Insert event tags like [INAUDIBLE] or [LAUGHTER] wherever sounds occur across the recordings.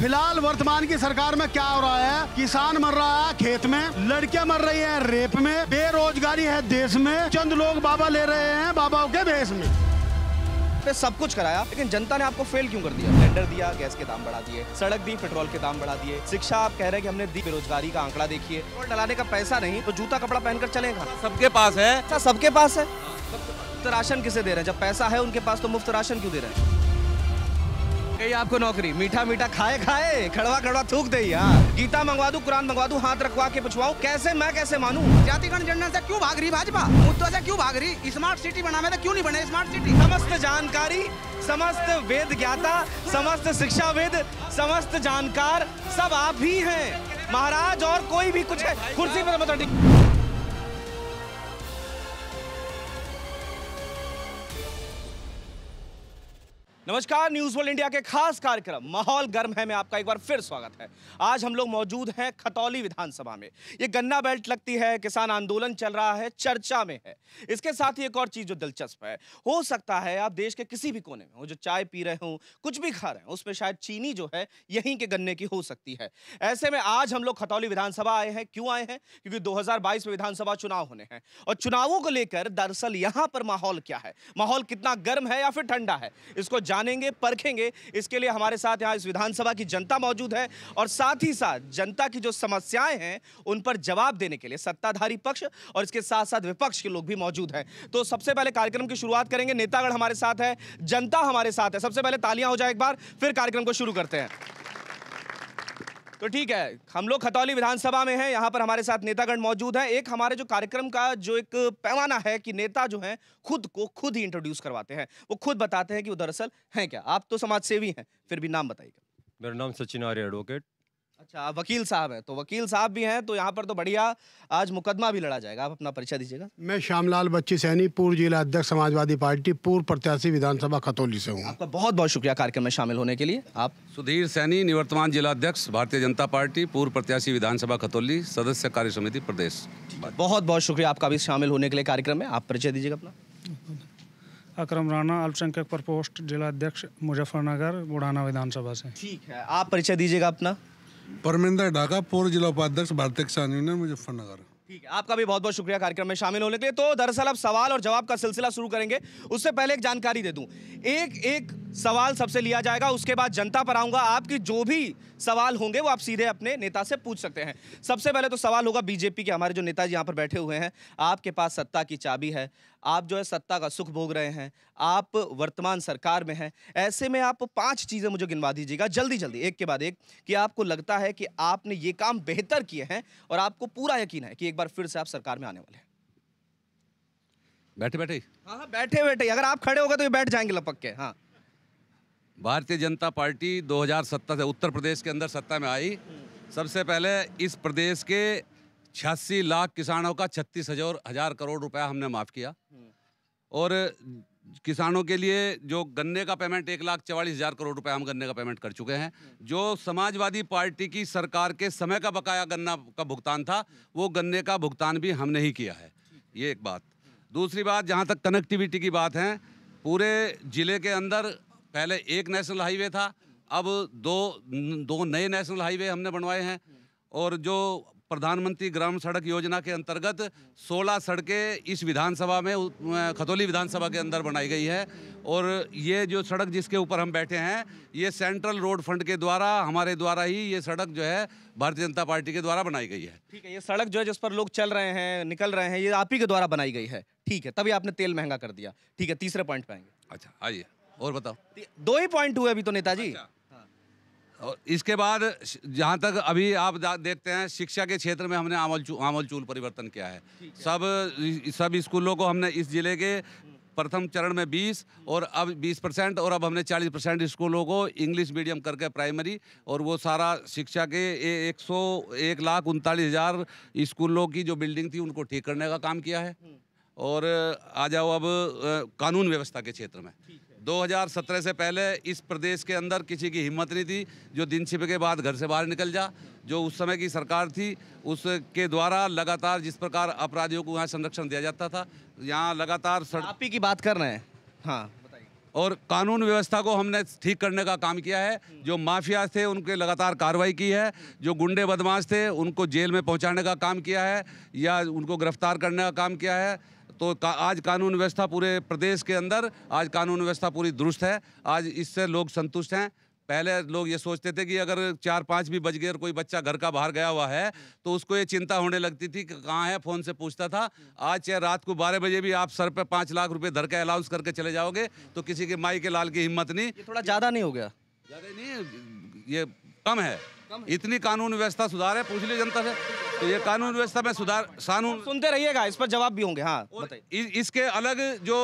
फिलहाल वर्तमान की सरकार में क्या हो रहा है किसान मर रहा है खेत में लड़कियां मर रही हैं रेप में बेरोजगारी है देश में चंद लोग बाबा ले रहे हैं बाबाओं के भेस में पे सब कुछ कराया लेकिन जनता ने आपको फेल क्यों कर दिया टेंडर दिया गैस के दाम बढ़ा दिए सड़क दी पेट्रोल के दाम बढ़ा दिए शिक्षा आप कह रहे हैं कि हमने दी बेरोजगारी का आंकड़ा देखिए और डलाने का पैसा नहीं तो जूता कपड़ा पहनकर चलेगा सबके पास है अच्छा, सबके पास है तो राशन किसे दे रहे हैं जब पैसा है उनके पास तो मुफ्त राशन क्यों दे रहे हैं गई आपको नौकरी मीठा मीठा खाए खाए खड़वा खड़वा थूक दे यार गीता मंगवा दू कुरान मंगवा दू हाथ रखवा के पूछवाऊ कैसे मैं कैसे मानू जातिगण जनरल ऐसी क्यों भाग रही भाजपा मुद्दों ऐसी क्यों भाग रही स्मार्ट सिटी बनावे तो क्यों नहीं बने स्मार्ट सिटी समस्त जानकारी समस्त वेद ज्ञाता समस्त शिक्षा वेद समस्त जानकार सब आप ही हैं महाराज और कोई भी कुछ है कुर्सी पर मतलब नमस्कार न्यूज वर्ल्ड इंडिया के खास कार्यक्रम माहौल गर्म है में आपका एक बार फिर स्वागत है आज हम लोग मौजूद हैं खतौली विधानसभा में ये गन्ना बेल्ट लगती है किसान आंदोलन चल रहा है चर्चा में है इसके साथ ही एक और चीज जो दिलचस्प है हो सकता है आप देश के किसी भी कोने में हो जो चाय पी रहे हो कुछ भी खा रहे हो उसमें शायद चीनी जो है यहीं के गन्ने की हो सकती है ऐसे में आज हम लोग खतौली विधानसभा आए हैं क्यों आए हैं क्योंकि दो में विधानसभा चुनाव होने हैं और चुनावों को लेकर दरअसल यहाँ पर माहौल क्या है माहौल कितना गर्म है या फिर ठंडा है इसको जान जानेंगे परखेंगे इसके लिए हमारे साथ यहाँ इस विधानसभा की जनता मौजूद है और साथ ही साथ जनता की जो समस्याएं हैं उन पर जवाब देने के लिए सत्ताधारी पक्ष और इसके साथ साथ विपक्ष के लोग भी मौजूद हैं तो सबसे पहले कार्यक्रम की शुरुआत करेंगे नेतागढ़ हमारे साथ है जनता हमारे साथ है सबसे पहले तालियां हो जाए एक बार फिर कार्यक्रम को शुरू करते हैं तो ठीक है हम लोग खतौली विधानसभा में हैं यहाँ पर हमारे साथ नेतागण मौजूद हैं एक हमारे जो कार्यक्रम का जो एक पैमाना है कि नेता जो हैं खुद को खुद ही इंट्रोड्यूस करवाते हैं वो खुद बताते हैं कि वो दरअसल हैं क्या आप तो समाज सेवी हैं फिर भी नाम बताइएगा मेरा नाम सचिन आर्य एडवोकेट अच्छा वकील साहब हैं तो वकील साहब भी हैं तो यहाँ पर तो बढ़िया आज मुकदमा भी लड़ा जाएगा आप अपना परिचय दीजिएगा मैं श्यामलाल बच्ची सैनी पूर्व जिला अध्यक्ष समाजवादी पार्टी पूर्व प्रत्याशी विधानसभा खतौली से हूँ आपका बहुत बहुत शुक्रिया कार्यक्रम में शामिल होने के लिए आप सुधीर सैनी निवर्तमान जिला अध्यक्ष भारतीय जनता पार्टी पूर्व प्रत्याशी विधानसभा खतौली सदस्य कार्य समिति प्रदेश बहुत बहुत शुक्रिया आपका भी शामिल होने के लिए कार्यक्रम में आप परिचय दीजिएगा अपना अकरम राणा अल्पसंख्यक प्रकोष्ठ जिला अध्यक्ष मुजफ्फरनगर बुढ़ाना विधानसभा से ठीक है आप परिचय दीजिएगा अपना परमिंदर ढाका पूर्व जिला उपाध्यक्ष भारतीय किसान यूनियन मुजफ्फरनगर ठीक है आपका भी बहुत बहुत शुक्रिया कार्यक्रम में शामिल होने के लिए तो दरअसल अब सवाल और जवाब का सिलसिला शुरू करेंगे उससे पहले एक जानकारी दे दूं एक एक सवाल सबसे लिया जाएगा उसके बाद जनता पर आऊंगा आपकी जो भी सवाल होंगे वो आप सीधे अपने नेता से पूछ सकते हैं सबसे पहले तो सवाल होगा बीजेपी के हमारे जो नेताजी यहाँ पर बैठे हुए हैं आपके पास सत्ता की चाबी है आप जो है सत्ता का सुख भोग रहे हैं आप वर्तमान सरकार में हैं ऐसे में आप पांच चीज़ें मुझे गिनवा दीजिएगा जल्दी जल्दी एक के बाद एक कि आपको लगता है कि आपने ये काम बेहतर किए हैं और आपको पूरा यकीन है कि एक बार फिर से आप सरकार में आने वाले हैं बैठे बैठे हाँ, हाँ बैठे बैठे अगर आप खड़े हो गए तो ये बैठ जाएंगे लपक के हाँ भारतीय जनता पार्टी दो से उत्तर प्रदेश के अंदर सत्ता में आई हम्म। सबसे पहले इस प्रदेश के छियासी लाख किसानों का छत्तीस हजार हजार करोड़ रुपया हमने माफ़ किया और किसानों के लिए जो गन्ने का पेमेंट एक लाख चवालीस हज़ार करोड़ रुपए हम गन्ने का पेमेंट कर चुके हैं जो समाजवादी पार्टी की सरकार के समय का बकाया गन्ना का भुगतान था वो गन्ने का भुगतान भी हमने ही किया है ये एक बात दूसरी बात जहाँ तक कनेक्टिविटी की बात है पूरे ज़िले के अंदर पहले एक नेशनल हाईवे था अब दो दो नए नेशनल हाईवे हमने बनवाए हैं और जो प्रधानमंत्री ग्राम सड़क योजना के अंतर्गत 16 सड़कें इस विधानसभा में खतौली विधानसभा के अंदर बनाई गई है और ये जो सड़क जिसके ऊपर हम बैठे हैं ये सेंट्रल रोड फंड के द्वारा हमारे द्वारा ही ये सड़क जो है भारतीय जनता पार्टी के द्वारा बनाई गई है ठीक है ये सड़क जो है जिस पर लोग चल रहे हैं निकल रहे हैं ये आप ही के द्वारा बनाई गई है ठीक है तभी आपने तेल महंगा कर दिया ठीक है तीसरे पॉइंट पे आएंगे अच्छा आइए और बताओ दो ही पॉइंट हुए अभी तो नेताजी अच्छा। और इसके बाद जहाँ तक अभी आप देखते हैं शिक्षा के क्षेत्र में हमने आमल चू, आमल चूल परिवर्तन किया है सब सब स्कूलों को हमने इस ज़िले के प्रथम चरण में 20 और अब 20 परसेंट और अब हमने 40 परसेंट स्कूलों को इंग्लिश मीडियम करके प्राइमरी और वो सारा शिक्षा के एक सौ एक लाख उनतालीस हज़ार स्कूलों की जो बिल्डिंग थी उनको ठीक करने का काम किया है हम्म। और आ जाओ अब कानून व्यवस्था के क्षेत्र में 2017 से पहले इस प्रदेश के अंदर किसी की हिम्मत नहीं थी जो दिन छिप के बाद घर से बाहर निकल जा जो उस समय की सरकार थी उसके द्वारा लगातार जिस प्रकार अपराधियों को यहाँ संरक्षण दिया जाता था यहाँ लगातार सड़की की बात कर रहे हैं हाँ और कानून व्यवस्था को हमने ठीक करने का काम किया है जो माफिया थे उनके लगातार कार्रवाई की है जो गुंडे बदमाश थे उनको जेल में पहुंचाने का काम किया है या उनको गिरफ्तार करने का काम किया है तो का, आज कानून व्यवस्था पूरे प्रदेश के अंदर आज कानून व्यवस्था पूरी दुरुस्त है आज इससे लोग संतुष्ट हैं पहले लोग ये सोचते थे कि अगर चार पाँच भी बज गए और कोई बच्चा घर का बाहर गया हुआ है तो उसको ये चिंता होने लगती थी कि कहाँ है फ़ोन से पूछता था आज चाहे रात को बारह बजे भी आप सर पे पाँच लाख रुपए धर के अलाउंस करके चले जाओगे तो किसी के माई के लाल की हिम्मत नहीं ये थोड़ा ज़्यादा नहीं हो गया ज़्यादा नहीं ये कम है कम है। इतनी कानून व्यवस्था सुधार है पूछ ली जनता से तो ये कानून व्यवस्था में सुधार कानून सुनते रहिएगा इस पर जवाब भी होंगे हाँ इस, इसके अलग जो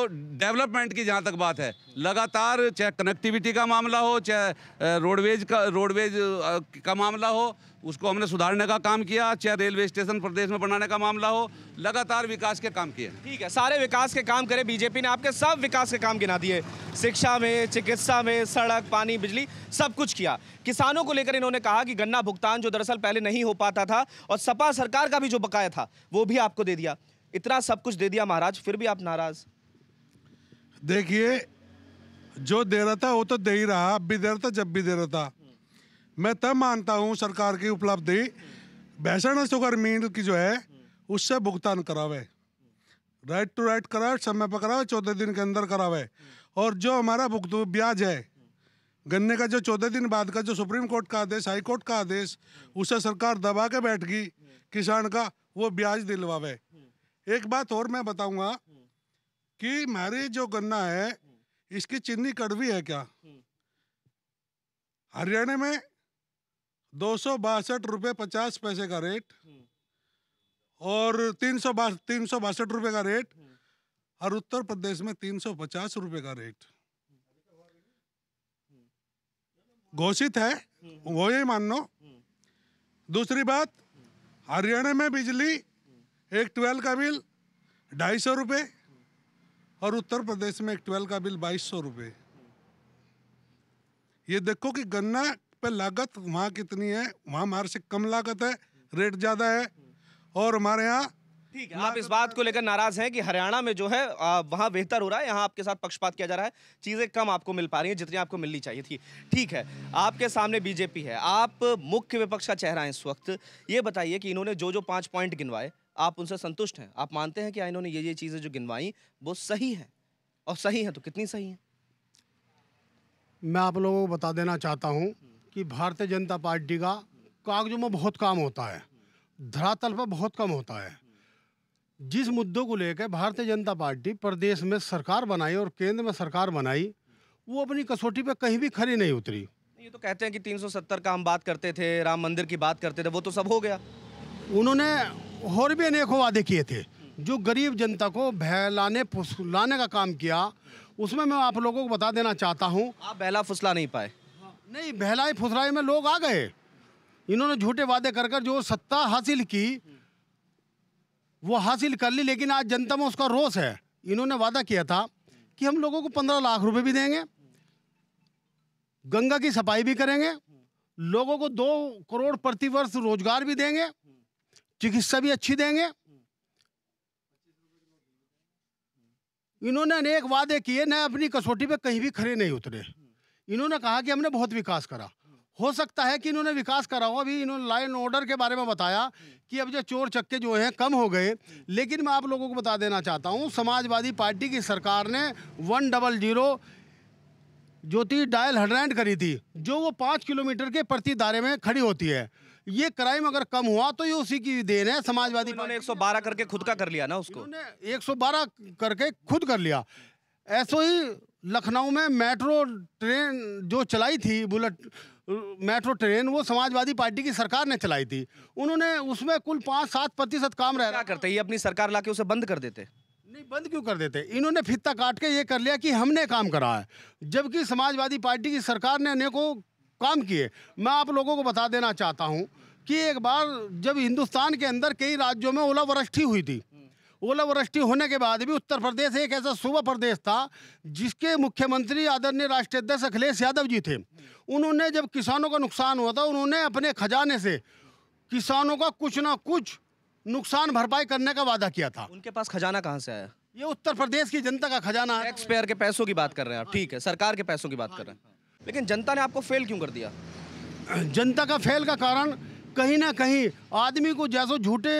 डेवलपमेंट की जहाँ तक बात है लगातार चाहे कनेक्टिविटी का मामला हो चाहे रोडवेज का रोडवेज का मामला हो उसको हमने सुधारने का काम किया चाहे रेलवे स्टेशन प्रदेश में बनाने का मामला हो लगातार विकास के काम किए ठीक है सारे विकास के काम करे बीजेपी ने आपके सब विकास के काम गिना दिए शिक्षा में चिकित्सा में सड़क पानी बिजली सब कुछ किया किसानों को लेकर इन्होंने कहा कि गन्ना भुगतान जो दरअसल पहले नहीं हो पाता था और सपा सरकार का भी जो बकाया था वो भी आपको दे दिया इतना सब कुछ दे दिया महाराज फिर भी आप नाराज देखिए जो दे रहा था वो तो दे ही रहा अब भी दे रहा था जब भी दे रहा था मैं तब मानता हूँ सरकार की उपलब्धि भैसण शुगर मिल की जो है उससे भुगतान करावे राइट टू राइट करावे समय पर करावे चौदह दिन के अंदर करावे और जो हमारा भुगत ब्याज है गन्ने का जो चौदह दिन बाद का जो सुप्रीम कोर्ट का आदेश हाई कोर्ट का आदेश उसे सरकार दबा के बैठ गई किसान का वो ब्याज दिलवावे एक बात और मैं बताऊंगा कि हमारी जो गन्ना है इसकी चीनी कड़वी है क्या हरियाणा में दो सौ बासठ रुपये पचास पैसे का रेट हम्म। और तीन सौ तीन सौ बासठ रुपये का रेट हम्म। और उत्तर प्रदेश में तीन सौ पचास रुपये का रेट घोषित है हम्म। वो ही मान लो दूसरी बात हरियाणा में बिजली एक ट्वेल्व का बिल ढाई सौ रुपये और उत्तर प्रदेश में एक ट्वेल्व का बिल बाईस सौ रुपये ये देखो कि गन्ना पर लागत वहाँ कितनी है वहाँ हमारे से कम लागत है रेट ज़्यादा है और हमारे यहाँ ठीक है आप इस बात को लेकर नाराज हैं कि हरियाणा में जो है वहाँ बेहतर हो रहा है यहाँ आपके साथ पक्षपात किया जा रहा है चीज़ें कम आपको मिल पा रही हैं जितनी आपको मिलनी चाहिए थी ठीक है आपके सामने बीजेपी है आप मुख्य विपक्ष का चेहरा है इस वक्त ये बताइए कि इन्होंने जो जो पाँच पॉइंट गिनवाए आप उनसे संतुष्ट हैं आप मानते हैं कि हाँ, इन्होंने ये ये चीज़ें जो गिनवाई वो सही हैं और सही हैं तो कितनी सही हैं मैं आप लोगों को बता देना चाहता हूँ कि भारतीय जनता पार्टी का कागजों में बहुत काम होता है धरातल पर बहुत कम होता है जिस मुद्दों को लेकर भारतीय जनता पार्टी प्रदेश में सरकार बनाई और केंद्र में सरकार बनाई वो अपनी कसौटी पर कहीं भी खड़ी नहीं उतरी ये तो कहते हैं कि 370 का हम बात करते थे राम मंदिर की बात करते थे वो तो सब हो गया उन्होंने और भी अनेकों वादे किए थे जो गरीब जनता को बहलाने फुसलाने का काम किया उसमें मैं आप लोगों को बता देना चाहता हूँ आप बहला फुसला नहीं पाए नहीं बहलाई फुसराई में लोग आ गए इन्होंने झूठे वादे कर कर जो सत्ता हासिल की वो हासिल कर ली लेकिन आज जनता में उसका रोष है इन्होंने वादा किया था कि हम लोगों को पंद्रह लाख रुपए भी देंगे गंगा की सफाई भी करेंगे लोगों को दो करोड़ प्रतिवर्ष रोजगार भी देंगे चिकित्सा भी अच्छी देंगे इन्होंने अनेक वादे किए न अपनी कसौटी पे कहीं भी खड़े नहीं उतरे इन्होंने कहा कि हमने बहुत विकास करा हो सकता है कि इन्होंने विकास करा हो अभी इन्होंने लाइन ऑर्डर के बारे में बताया कि अब जो चोर चक्के जो हैं कम हो गए लेकिन मैं आप लोगों को बता देना चाहता हूँ समाजवादी पार्टी की सरकार ने वन डबल जीरो ज्योति डायल हडरैंड करी थी जो वो पाँच किलोमीटर के प्रति दायरे में खड़ी होती है ये क्राइम अगर कम हुआ तो ये उसी की देन है समाजवादी तो सौ बारह करके खुद का कर लिया ना उसको एक सौ बारह करके खुद कर लिया ऐसा ही लखनऊ में मेट्रो ट्रेन जो चलाई थी बुलेट मेट्रो ट्रेन वो समाजवादी पार्टी की सरकार ने चलाई थी उन्होंने उसमें कुल पाँच सात प्रतिशत काम रह रहा करते ये अपनी सरकार ला उसे बंद कर देते नहीं बंद क्यों कर देते इन्होंने फित्ता काट के ये कर लिया कि हमने काम करा है जबकि समाजवादी पार्टी की सरकार ने अनेकों काम किए मैं आप लोगों को बता देना चाहता हूँ कि एक बार जब हिंदुस्तान के अंदर कई राज्यों में ओलावृष्टि हुई थी ओलावृष्टि होने के बाद भी उत्तर प्रदेश एक ऐसा सूबा प्रदेश था जिसके मुख्यमंत्री आदरणीय राष्ट्रीय अध्यक्ष अखिलेश यादव जी थे उन्होंने जब किसानों का नुकसान हुआ था उन्होंने अपने खजाने से किसानों का कुछ ना कुछ नुकसान भरपाई करने का वादा किया था उनके पास खजाना कहाँ से आया ये उत्तर प्रदेश की जनता का खजाना टैक्स पेयर के पैसों की बात कर रहे हैं आप ठीक है सरकार के पैसों की बात कर रहे हैं लेकिन जनता ने आपको फेल क्यों कर दिया जनता का फेल का कारण कहीं ना कहीं आदमी को जैसो झूठे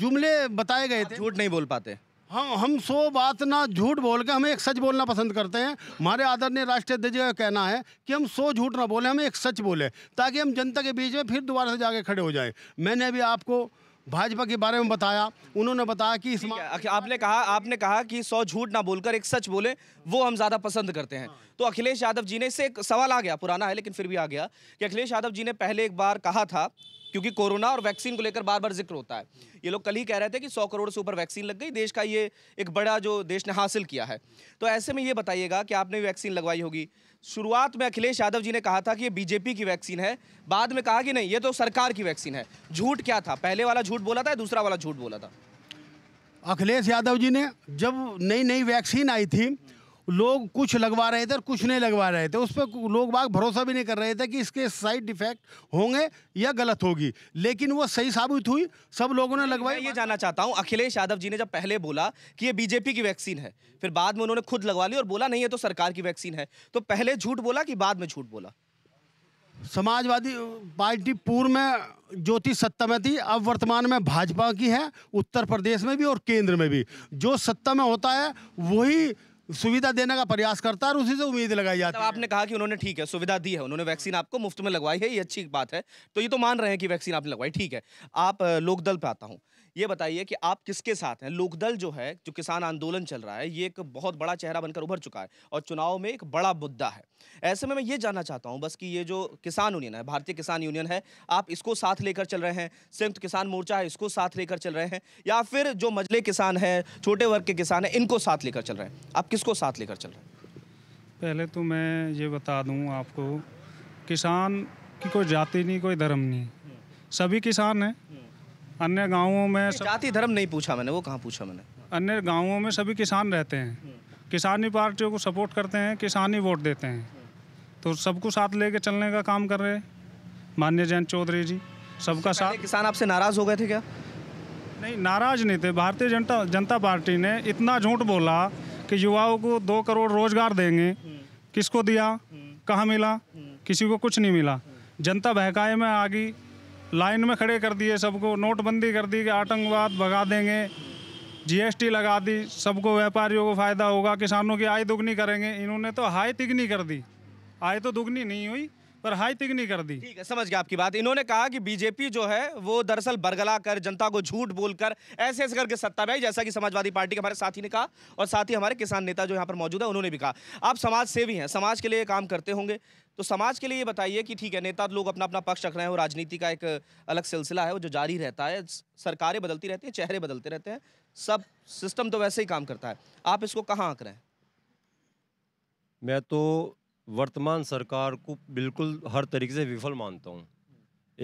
जुमले बताए गए थे झूठ नहीं बोल पाते हाँ हम सो बात ना झूठ बोल के हमें एक सच बोलना पसंद करते हैं हमारे आदरणीय राष्ट्रीय अध्यक्ष का कहना है कि हम सो झूठ ना बोले हमें एक सच बोले ताकि हम जनता के बीच में फिर दोबारा से जाके खड़े हो जाए मैंने भी आपको भाजपा के बारे में बताया उन्होंने बताया कि इस आपने कहा आपने कहा कि सौ झूठ ना बोलकर एक सच बोले वो हम ज़्यादा पसंद करते हैं हाँ। तो अखिलेश यादव जी ने इससे एक सवाल आ गया पुराना है लेकिन फिर भी आ गया कि अखिलेश यादव जी ने पहले एक बार कहा था क्योंकि कोरोना और वैक्सीन को लेकर बार बार जिक्र होता है ये लोग कल ही कह रहे थे कि 100 करोड़ से ऊपर वैक्सीन लग गई देश का ये एक बड़ा जो देश ने हासिल किया है तो ऐसे में ये बताइएगा कि आपने वैक्सीन लगवाई होगी शुरुआत में अखिलेश यादव जी ने कहा था कि ये बीजेपी की वैक्सीन है बाद में कहा कि नहीं ये तो सरकार की वैक्सीन है झूठ क्या था पहले वाला झूठ बोला था दूसरा वाला झूठ बोला था अखिलेश यादव जी ने जब नई नई वैक्सीन आई थी लोग कुछ लगवा रहे थे और कुछ नहीं लगवा रहे थे उस पर लोग बाग भरोसा भी नहीं कर रहे थे कि इसके साइड इफेक्ट होंगे या गलत होगी लेकिन वो सही साबित हुई सब लोगों ने लगवाया ये जानना चाहता हूँ अखिलेश यादव जी ने जब पहले बोला कि ये बीजेपी की वैक्सीन है फिर बाद में उन्होंने खुद लगवा ली और बोला नहीं है तो सरकार की वैक्सीन है तो पहले झूठ बोला कि बाद में झूठ बोला समाजवादी पार्टी पूर्व में ज्योति सत्ता में थी अब वर्तमान में भाजपा की है उत्तर प्रदेश में भी और केंद्र में भी जो सत्ता में होता है वही सुविधा देने का प्रयास करता है और उसी से उम्मीद लगाई जाती है आपने कहा कि उन्होंने ठीक है सुविधा दी है उन्होंने वैक्सीन आपको मुफ्त में लगवाई है ये अच्छी बात है तो ये तो मान रहे हैं कि वैक्सीन आपने लगवाई ठीक है आप लोकदल पे आता हूँ ये बताइए कि आप किसके साथ हैं लोकदल जो है जो किसान आंदोलन चल रहा है ये एक बहुत बड़ा चेहरा बनकर उभर चुका है और चुनाव में एक बड़ा मुद्दा है ऐसे में मैं ये जानना चाहता हूँ बस कि ये जो किसान यूनियन है भारतीय किसान यूनियन है आप इसको साथ लेकर चल रहे हैं संयुक्त किसान मोर्चा है इसको साथ लेकर चल रहे हैं या फिर जो मजले किसान है छोटे वर्ग के किसान है इनको साथ लेकर चल रहे हैं आप किसको साथ लेकर चल रहे हैं पहले तो मैं ये बता दूं आपको किसान की कोई जाति नहीं कोई धर्म नहीं सभी किसान हैं अन्य गाँवों में सब... जाति धर्म नहीं पूछा मैंने वो कहाँ पूछा मैंने अन्य गाँवों में सभी किसान रहते हैं हम्म। किसानी पार्टियों को सपोर्ट करते हैं किसान ही वोट देते हैं हम्म। तो सबको साथ लेके चलने का काम कर रहे हैं माननीय जयंत चौधरी जी सबका साथ किसान आपसे नाराज़ हो गए थे क्या नहीं नाराज नहीं थे भारतीय जनता जनता पार्टी ने इतना झूठ बोला कि युवाओं को दो करोड़ रोजगार देंगे हम्म। किसको दिया कहाँ मिला किसी को कुछ नहीं मिला जनता बहकाए में आ गई लाइन में खड़े कर दिए सबको नोटबंदी कर दी कि आतंकवाद भगा देंगे जीएसटी लगा दी सबको व्यापारियों को फ़ायदा होगा किसानों की आय दुगनी करेंगे इन्होंने तो हाय तिगनी कर दी आय तो दुगनी नहीं हुई पर हाई तक नहीं कर दी ठीक है समझ गया आपकी बात इन्होंने कहा कि बीजेपी जो है वो दरअसल बरगला कर जनता को झूठ बोलकर ऐसे ऐसे करके सत्ता में जैसा कि समाजवादी पार्टी के हमारे साथी ने कहा और साथ ही हमारे किसान नेता जो यहाँ पर मौजूद है उन्होंने भी कहा आप समाज सेवी हैं समाज के लिए काम करते होंगे तो समाज के लिए ये बताइए कि ठीक है नेता लोग अपना अपना पक्ष रख रहे हैं और राजनीति का एक अलग सिलसिला है वो जो जारी रहता है सरकारें बदलती रहती हैं चेहरे बदलते रहते हैं सब सिस्टम तो वैसे ही काम करता है आप इसको कहाँ आंक रहे हैं मैं तो वर्तमान सरकार को बिल्कुल हर तरीके से विफल मानता हूँ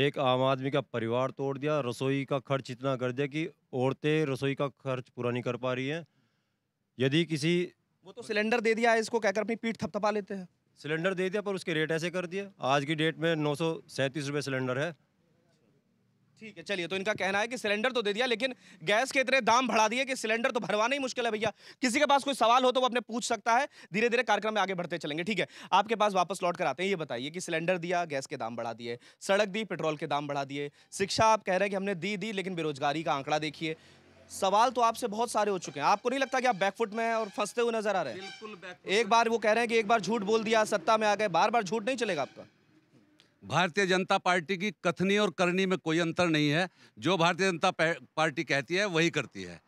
एक आम आदमी का परिवार तोड़ दिया रसोई का खर्च इतना कर दिया कि औरतें रसोई का खर्च पूरा नहीं कर पा रही हैं यदि किसी वो तो सिलेंडर दे दिया है इसको कहकर अपनी पीठ थपथपा लेते हैं सिलेंडर दे दिया पर उसके रेट ऐसे कर दिए आज की डेट में नौ सौ सैंतीस रुपये सिलेंडर है ठीक है चलिए तो इनका कहना है कि सिलेंडर तो दे दिया लेकिन गैस के इतने दाम बढ़ा दिए कि सिलेंडर तो भरवाना ही मुश्किल है भैया किसी के पास कोई सवाल हो तो वो अपने पूछ सकता है धीरे धीरे कार्यक्रम में आगे बढ़ते चलेंगे ठीक है आपके पास वापस लौट कर आते हैं ये बताइए कि सिलेंडर दिया गैस के दाम बढ़ा दिए सड़क दी पेट्रोल के दाम बढ़ा दिए शिक्षा आप कह रहे हैं कि हमने दी दी लेकिन बेरोजगारी का आंकड़ा देखिए सवाल तो आपसे बहुत सारे हो चुके हैं आपको नहीं लगता कि आप बैकफुट में हैं और फंसते हुए नजर आ रहे हैं बिल्कुल एक बार वो कह रहे हैं कि एक बार झूठ बोल दिया सत्ता में आ गए बार बार झूठ नहीं चलेगा आपका भारतीय जनता पार्टी की कथनी और करनी में कोई अंतर नहीं है जो भारतीय जनता पार्टी कहती है वही करती है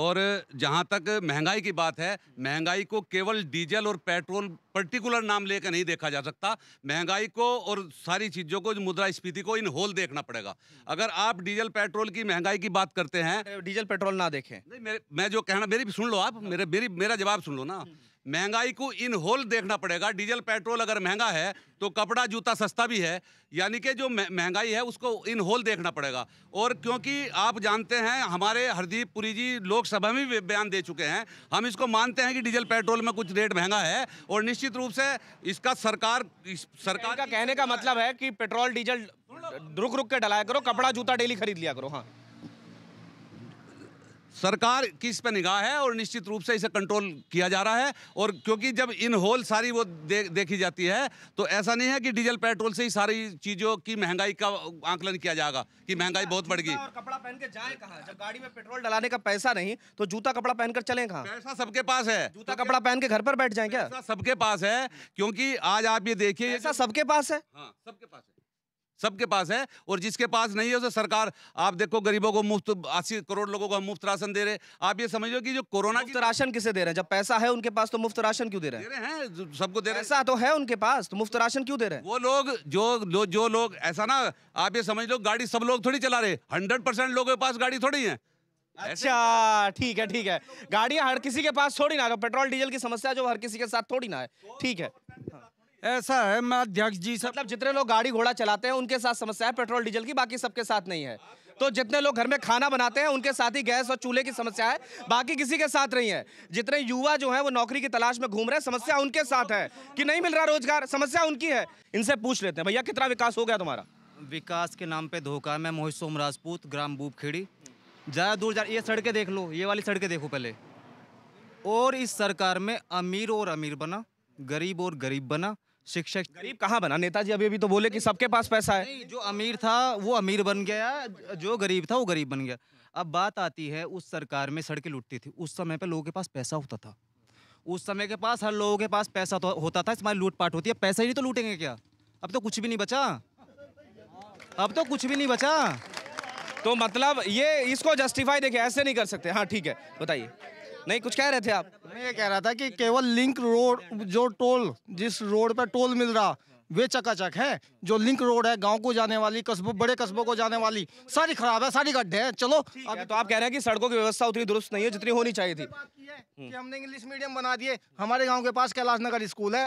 और जहाँ तक महंगाई की बात है महंगाई को केवल डीजल और पेट्रोल पर्टिकुलर नाम लेकर नहीं देखा जा सकता महंगाई को और सारी चीज़ों को मुद्रा स्फीति को इन होल देखना पड़ेगा अगर आप डीजल पेट्रोल की महंगाई की बात करते हैं डीजल पेट्रोल ना देखें नहीं मेरे मैं जो कहना मेरी भी सुन लो आप मेरे मेरी मेरा जवाब सुन लो ना महंगाई को इन होल देखना पड़ेगा डीजल पेट्रोल अगर महंगा है तो कपड़ा जूता सस्ता भी है यानी कि जो महंगाई है उसको इन होल देखना पड़ेगा और क्योंकि आप जानते हैं हमारे हरदीप पुरी जी लोकसभा में भी बयान दे चुके हैं हम इसको मानते हैं कि डीजल पेट्रोल में कुछ रेट महंगा है और निश्चित रूप से इसका सरकार इस सरकार का कहने का मतलब है कि पेट्रोल डीजल रुक रुक के डलाया करो कपड़ा जूता डेली खरीद लिया करो हाँ सरकार किस पे निगाह है और निश्चित रूप से इसे कंट्रोल किया जा रहा है और क्योंकि जब इन होल सारी वो दे, देखी जाती है तो ऐसा नहीं है कि डीजल पेट्रोल से ही सारी चीज़ों की महंगाई का आंकलन किया जाएगा कि महंगाई बहुत बढ़ गई कपड़ा पहन के जाए कहा जब गाड़ी में पेट्रोल डलाने का पैसा नहीं तो जूता कपड़ा पहनकर चले कहा पैसा सबके पास है जूता कपड़ा पहन के घर पर बैठ जाए क्या सबके पास है क्योंकि आज आप ये देखिए सबके पास है हाँ, सबके पास है सबके पास है और जिसके पास नहीं है उसे सरकार आप देखो गरीबों को मुफ्त अस्सी करोड़ लोगों को मुफ्त राशन दे रहे आप ये समझ लो कि जो कोरोना की राशन किसे दे रहे हैं जब पैसा है उनके पास तो मुफ्त राशन क्यों दे रहे हैं सबको दे रहे ऐसा तो है उनके पास तो मुफ्त राशन क्यों दे रहे हैं वो लोग जो लो, जो लोग ऐसा ना आप ये समझ लो गाड़ी सब लोग थोड़ी चला रहे हंड्रेड परसेंट लोगों के पास गाड़ी थोड़ी है अच्छा ठीक है ठीक है गाड़ियां हर किसी के पास थोड़ी ना तो पेट्रोल डीजल की समस्या जो हर किसी के साथ थोड़ी ना है ठीक है तो हाँ। ऐसा है मैं अध्यक्ष जी सब मतलब जितने लोग गाड़ी घोड़ा चलाते हैं उनके साथ समस्या है पेट्रोल डीजल की बाकी सबके साथ नहीं है तो जितने लोग घर में खाना बनाते हैं उनके साथ ही गैस और चूल्हे की समस्या है बाकी किसी के साथ नहीं है जितने युवा जो है वो नौकरी की तलाश में घूम रहे हैं समस्या उनके साथ है कि नहीं मिल रहा रोजगार समस्या उनकी है इनसे पूछ लेते हैं भैया कितना विकास हो गया तुम्हारा विकास के नाम पे धोखा है मैं मोहित सोम राजपूत ग्राम बूबखेड़ी ज़्यादा दूर जा ये सड़कें देख लो ये वाली सड़कें देखो पहले और इस सरकार में अमीर और अमीर बना गरीब और गरीब बना शिक्षक गरीब कहाँ बना नेताजी अभी अभी तो बोले कि सबके पास पैसा है जो अमीर था वो अमीर बन गया जो गरीब था वो गरीब बन गया अब बात आती है उस सरकार में सड़कें लुटती थी उस समय पर लोगों के पास पैसा होता था उस समय के पास हर लोगों के पास पैसा तो होता था इसमें लूटपाट होती है पैसा ही तो लूटेंगे क्या अब तो कुछ भी नहीं बचा अब तो कुछ भी नहीं बचा तो मतलब ये इसको जस्टिफाई देखिए ऐसे नहीं कर सकते हाँ ठीक है बताइए नहीं कुछ कह रहे थे आप मैं ये कह रहा था कि केवल लिंक रोड जो टोल जिस रोड पर टोल मिल रहा वे चकाचक है जो लिंक रोड है गांव को जाने वाली कस्बों बड़े कस्बों को जाने वाली सारी खराब है सारी गड्ढे हैं चलो अब तो आप कह रहे हैं कि सड़कों की व्यवस्था उतनी दुरुस्त नहीं है जितनी होनी चाहिए थी हम्म। कि हमने इंग्लिश मीडियम बना दिए हमारे गांव के पास कैलाश नगर स्कूल है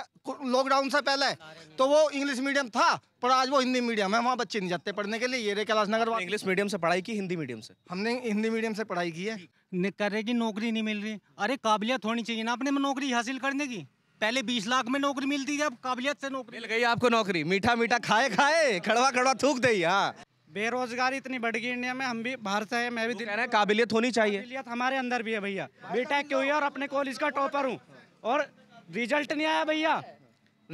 लॉकडाउन से पहले तो वो इंग्लिश मीडियम था पर आज वो हिंदी मीडियम है वहाँ बच्चे नहीं जाते पढ़ने के लिए ये रे कैलाश नगर इंग्लिश मीडियम से पढ़ाई की हिंदी मीडियम से हमने हिंदी मीडियम से पढ़ाई की है कर रहे की नौकरी नहीं मिल रही अरे काबिलियत होनी चाहिए ना अपने नौकरी हासिल करने की पहले बीस लाख में नौकरी मिलती थी अब काबिलियत से नौकरी मिल गई आपको नौकरी मीठा मीठा खाए खाए खड़वा खड़वा थूक दे हाँ बेरोजगारी इतनी बढ़ गई इंडिया में हम भी बाहर से मैं भी कह रहे काबिलियत होनी चाहिए काबिलियत हमारे अंदर भी है भैया बीटेक की हुई है और अपने कॉलेज का टॉपर हूँ और रिजल्ट नहीं आया भैया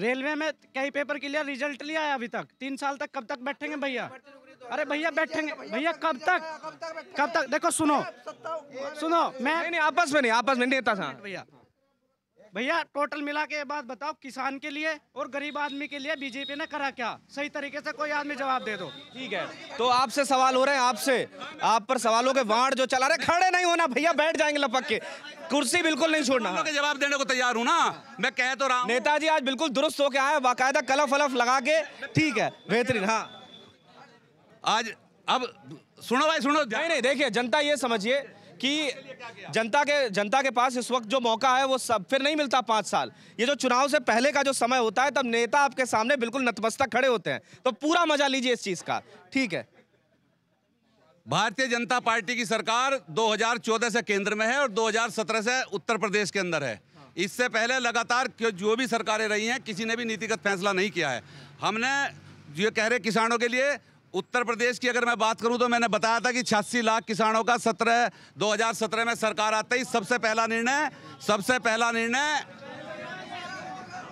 रेलवे में कई पेपर के लिए रिजल्ट नहीं आया अभी तक तीन साल तक कब तक बैठेंगे भैया अरे भैया बैठेंगे भैया कब तक कब तक देखो सुनो सुनो मैं आपस में नहीं आपस में देता था भैया भैया टोटल मिला के बात बताओ किसान के लिए और गरीब आदमी के लिए बीजेपी ने करा क्या सही तरीके से कोई आदमी जवाब दे दो ठीक है तो आपसे सवाल हो रहे हैं आपसे आप पर सवालों के वाण जो चला रहे खड़े नहीं होना भैया बैठ जाएंगे लपक के कुर्सी बिल्कुल नहीं छोड़ना हाँ। जवाब देने को तैयार हूँ ना मैं कह तो रहा नेताजी आज बिल्कुल दुरुस्त होके आए बाकायदा कलफ वलफ लगा के ठीक है बेहतरीन हाँ आज अब सुनो भाई सुनो नहीं नहीं देखिए जनता ये समझिए कि जनता के जनता के पास इस वक्त जो मौका है वो सब फिर नहीं मिलता पाँच साल ये जो चुनाव से पहले का जो समय होता है तब नेता आपके सामने बिल्कुल नतमस्तक खड़े होते हैं तो पूरा मजा लीजिए इस चीज़ का ठीक है भारतीय जनता पार्टी की सरकार 2014 से केंद्र में है और 2017 से उत्तर प्रदेश के अंदर है इससे पहले लगातार जो भी सरकारें रही हैं किसी ने भी नीतिगत फैसला नहीं किया है हमने ये कह रहे किसानों के लिए उत्तर प्रदेश की अगर मैं बात करूं तो मैंने बताया था कि छियासी लाख किसानों का सत्रह 2017 में सरकार आते ही सबसे पहला निर्णय सबसे पहला निर्णय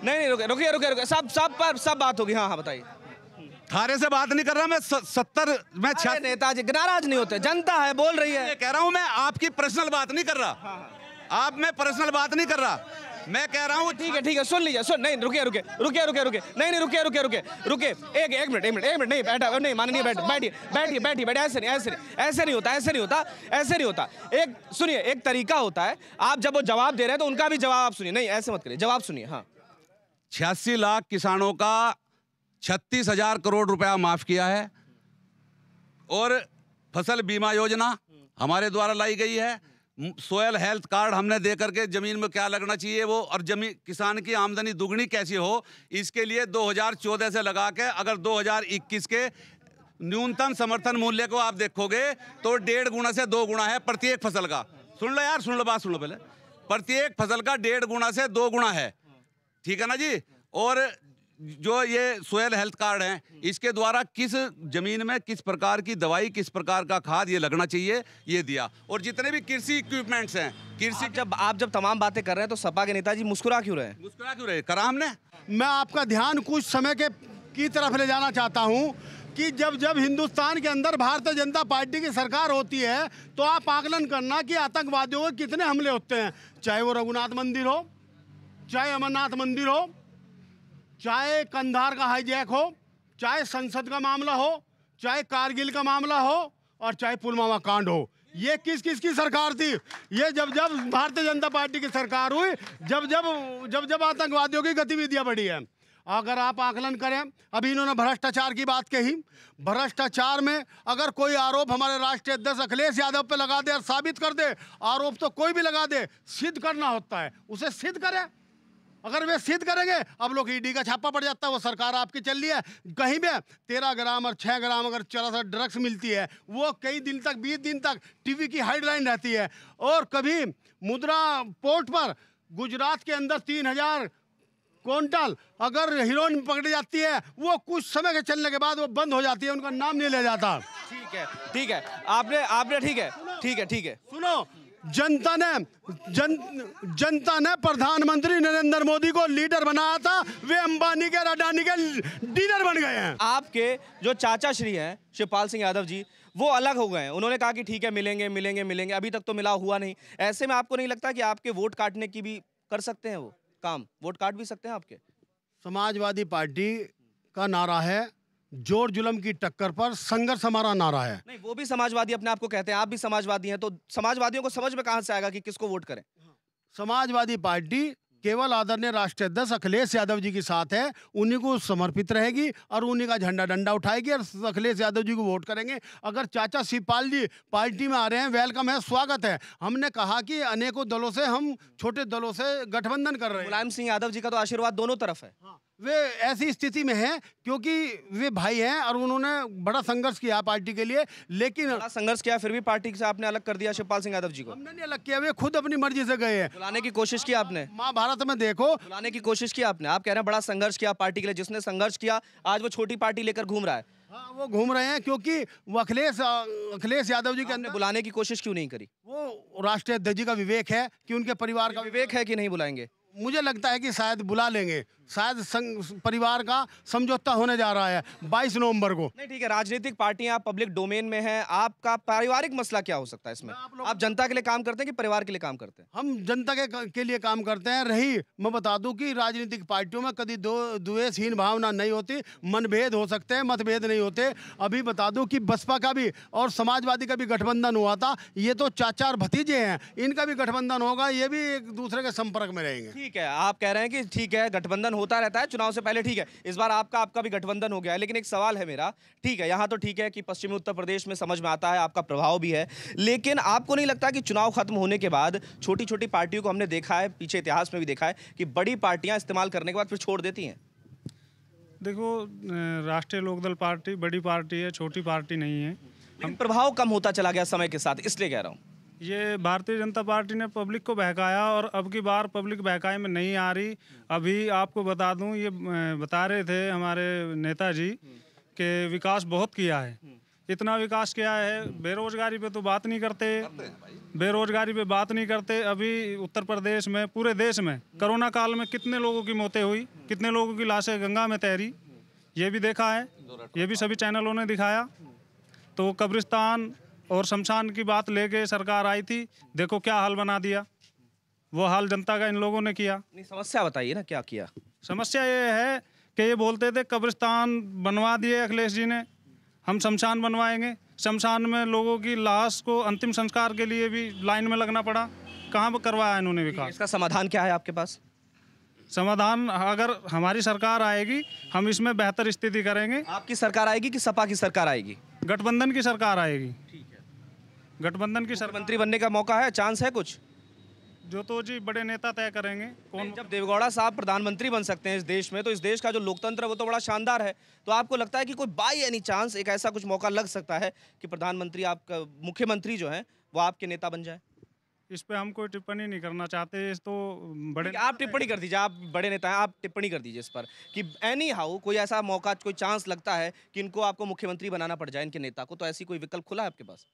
नहीं नहीं रुके रुकिए रुकिए रुकिए सब सब पर सब बात होगी हाँ हाँ बताइए थारे से बात नहीं कर रहा मैं सत्तर मैं छह नेताजी नाराज नहीं होते जनता है बोल रही है कह रहा हूँ मैं आपकी पर्सनल बात नहीं कर रहा हाँ, हाँ। आप मैं पर्सनल बात नहीं कर रहा मैं कह रहा हूँ ठीक है ठीक है सुन लीजिए सुन नहीं रुके रुके रुके रुके रुके नहीं नहीं रुके रुके रुके रुके एक एक मिनट एक मिनट एक मिनट नहीं बैठा नहीं माननीय बैठ बैठिए बैठिए बैठिए बैठे ऐसे नहीं ऐसे नहीं ऐसे नहीं होता ऐसे नहीं होता ऐसे नहीं होता एक सुनिए एक तरीका होता है आप जब वो जवाब दे रहे हैं तो उनका भी जवाब आप सुनिए नहीं ऐसे मत करिए जवाब सुनिए हाँ छियासी लाख किसानों का छत्तीस हजार करोड़ रुपया माफ किया है और फसल बीमा योजना हमारे द्वारा लाई गई है सोयल हेल्थ कार्ड हमने दे करके ज़मीन में क्या लगना चाहिए वो और जमीन किसान की आमदनी दुगनी कैसी हो इसके लिए 2014 से लगा के अगर 2021 के न्यूनतम समर्थन मूल्य को आप देखोगे तो डेढ़ गुना से दो गुना है प्रत्येक फसल का सुन लो यार सुन लो बात सुन लो पहले प्रत्येक फसल का डेढ़ गुना से दो गुना है ठीक है ना जी और जो ये सोयल हेल्थ कार्ड है इसके द्वारा किस जमीन में किस प्रकार की दवाई किस प्रकार का खाद ये लगना चाहिए ये दिया और जितने भी कृषि इक्विपमेंट्स हैं कृषि जब आप जब तमाम बातें कर रहे हैं तो सपा के नेता जी मुस्कुरा क्यों रहे मुस्कुरा क्यों रहे करा हमने मैं आपका ध्यान कुछ समय के की तरफ ले जाना चाहता हूँ कि जब जब हिंदुस्तान के अंदर भारतीय जनता पार्टी की सरकार होती है तो आप आकलन करना कि आतंकवादियों के कितने हमले होते हैं चाहे वो रघुनाथ मंदिर हो चाहे अमरनाथ मंदिर हो चाहे कंधार का हाईजैक हो चाहे संसद का मामला हो चाहे कारगिल का मामला हो और चाहे पुलवामा कांड हो ये किस किस की सरकार थी ये जब जब भारतीय जनता पार्टी की सरकार हुई जब जब जब जब आतंकवादियों की गतिविधियां बढ़ी है अगर आप आकलन करें अभी इन्होंने भ्रष्टाचार की बात कही भ्रष्टाचार में अगर कोई आरोप हमारे राष्ट्रीय अध्यक्ष अखिलेश यादव पे लगा दे और साबित कर दे आरोप तो कोई भी लगा दे सिद्ध करना होता है उसे सिद्ध करें अगर वे सिद्ध करेंगे अब लोग ईडी का छापा पड़ जाता है वो सरकार आपकी चल रही है कहीं भी तेरह ग्राम और छः ग्राम अगर चौरा सा ड्रग्स मिलती है वो कई दिन तक बीस दिन तक टीवी की हेडलाइन रहती है और कभी मुद्रा पोर्ट पर गुजरात के अंदर तीन हजार क्विंटल अगर हीरोइन पकड़ी जाती है वो कुछ समय के चलने के बाद वो बंद हो जाती है उनका नाम नहीं ले जाता ठीक है ठीक है आपने आपने ठीक है ठीक है ठीक है सुनो जनता ने जन जनता ने प्रधानमंत्री नरेंद्र मोदी को लीडर बनाया था वे अंबानी के अडानी के डीलर बन गए हैं आपके जो चाचा श्री हैं शिवपाल सिंह यादव जी वो अलग हो गए हैं उन्होंने कहा कि ठीक है मिलेंगे मिलेंगे मिलेंगे अभी तक तो मिला हुआ नहीं ऐसे में आपको नहीं लगता कि आपके वोट काटने की भी कर सकते हैं वो काम वोट काट भी सकते हैं आपके समाजवादी पार्टी का नारा है जोर जुलम की टक्कर पर संघर्ष हमारा नारा है नहीं वो भी समाजवादी अपने आप को कहते हैं आप भी समाजवादी हैं तो समाजवादियों को समझ में कहां से आएगा कि किसको वोट करें हाँ, समाजवादी पार्टी केवल आदरणीय राष्ट्रीय अध्यक्ष अखिलेश यादव जी के साथ है उन्हीं को समर्पित रहेगी और उन्हीं का झंडा डंडा उठाएगी और अखिलेश यादव जी को वोट करेंगे अगर चाचा शिवपाल जी पार्टी में आ रहे हैं वेलकम है स्वागत है हमने कहा कि अनेकों दलों से हम छोटे दलों से गठबंधन कर रहे हैं मुलायम सिंह यादव जी का तो आशीर्वाद दोनों तरफ है हाँ। वे ऐसी स्थिति में हैं क्योंकि वे भाई हैं और उन्होंने बड़ा संघर्ष किया पार्टी के लिए लेकिन संघर्ष किया फिर भी पार्टी से आपने अलग कर दिया शिवपाल सिंह यादव जी को हमने नहीं अलग किया वे खुद अपनी मर्जी से गए हैं बुलाने की कोशिश की आपने माँ भारत में देखो बुलाने की कोशिश की आपने आप कह रहे हैं बड़ा संघर्ष किया पार्टी के लिए जिसने संघर्ष किया आज वो छोटी पार्टी लेकर घूम रहा है हाँ वो घूम रहे हैं क्योंकि वो अखिलेश अखिलेश यादव जी के अंदर बुलाने की कोशिश क्यों नहीं करी वो राष्ट्रीय अध्यक्ष जी का विवेक है कि उनके परिवार का विवेक है कि नहीं बुलाएंगे मुझे लगता है कि शायद बुला लेंगे शायद परिवार का समझौता होने जा रहा है 22 नवंबर को नहीं ठीक है राजनीतिक पार्टियां पब्लिक डोमेन में हैं आपका पारिवारिक मसला क्या हो सकता है इसमें आप, आप जनता के लिए काम करते हैं कि परिवार के लिए काम करते हैं हम जनता के, के लिए काम करते हैं रही मैं बता दूं कि राजनीतिक पार्टियों में कभी दो द्वेषहीन भावना नहीं होती मनभेद हो सकते हैं मतभेद नहीं होते अभी बता दूँ कि बसपा का भी और समाजवादी का भी गठबंधन हुआ था ये तो चाचा और भतीजे हैं इनका भी गठबंधन होगा ये भी एक दूसरे के संपर्क में रहेंगे ठीक है आप कह रहे हैं कि ठीक है गठबंधन होता रहता है चुनाव से पहले ठीक है इस बार आपका आपका भी गठबंधन हो गया है लेकिन एक सवाल है मेरा ठीक है यहाँ तो ठीक है कि पश्चिमी उत्तर प्रदेश में समझ में आता है आपका प्रभाव भी है लेकिन आपको नहीं लगता कि चुनाव खत्म होने के बाद छोटी छोटी पार्टियों को हमने देखा है पीछे इतिहास में भी देखा है कि बड़ी पार्टियाँ इस्तेमाल करने के बाद फिर छोड़ देती हैं देखो राष्ट्रीय लोकदल पार्टी बड़ी पार्टी है छोटी पार्टी नहीं है प्रभाव कम होता चला गया समय के साथ इसलिए कह रहा हूँ ये भारतीय जनता पार्टी ने पब्लिक को बहकाया और अब की बार पब्लिक बहकाई में नहीं आ रही अभी आपको बता दूं ये बता रहे थे हमारे नेताजी के विकास बहुत किया है इतना विकास किया है बेरोजगारी पे तो बात नहीं करते बेरोजगारी पे बात नहीं करते अभी उत्तर प्रदेश में पूरे देश में कोरोना काल में कितने लोगों की मौतें हुई कितने लोगों की लाशें गंगा में तैरी ये भी देखा है ये भी सभी चैनलों ने दिखाया तो कब्रिस्तान और शमशान की बात लेके सरकार आई थी देखो क्या हाल बना दिया वो हाल जनता का इन लोगों ने किया नहीं समस्या बताइए ना क्या किया समस्या ये है कि ये बोलते थे कब्रिस्तान बनवा दिए अखिलेश जी ने हम शमशान बनवाएंगे शमशान में लोगों की लाश को अंतिम संस्कार के लिए भी लाइन में लगना पड़ा कहाँ पर करवाया इन्होंने विकास इसका समाधान क्या है आपके पास समाधान अगर हमारी सरकार आएगी हम इसमें बेहतर स्थिति करेंगे आपकी सरकार आएगी कि सपा की सरकार आएगी गठबंधन की सरकार आएगी गठबंधन की सर मंत्री बनने का मौका है चांस है कुछ जो तो जी बड़े नेता तय करेंगे कौन जब देवगौड़ा साहब प्रधानमंत्री बन सकते हैं इस देश में तो इस देश का जो लोकतंत्र है वो तो बड़ा शानदार है तो आपको लगता है कि कोई बाई एनी चांस एक ऐसा कुछ मौका लग सकता है कि प्रधानमंत्री आपका मुख्यमंत्री जो है वो आपके नेता बन जाए इस पर हम कोई टिप्पणी नहीं करना चाहते इस तो बड़े आप टिप्पणी कर दीजिए आप बड़े नेता हैं आप टिप्पणी कर दीजिए इस पर कि एनी हाउ कोई ऐसा मौका कोई चांस लगता है कि इनको आपको मुख्यमंत्री बनाना पड़ जाए इनके नेता को तो ऐसी कोई विकल्प खुला है आपके पास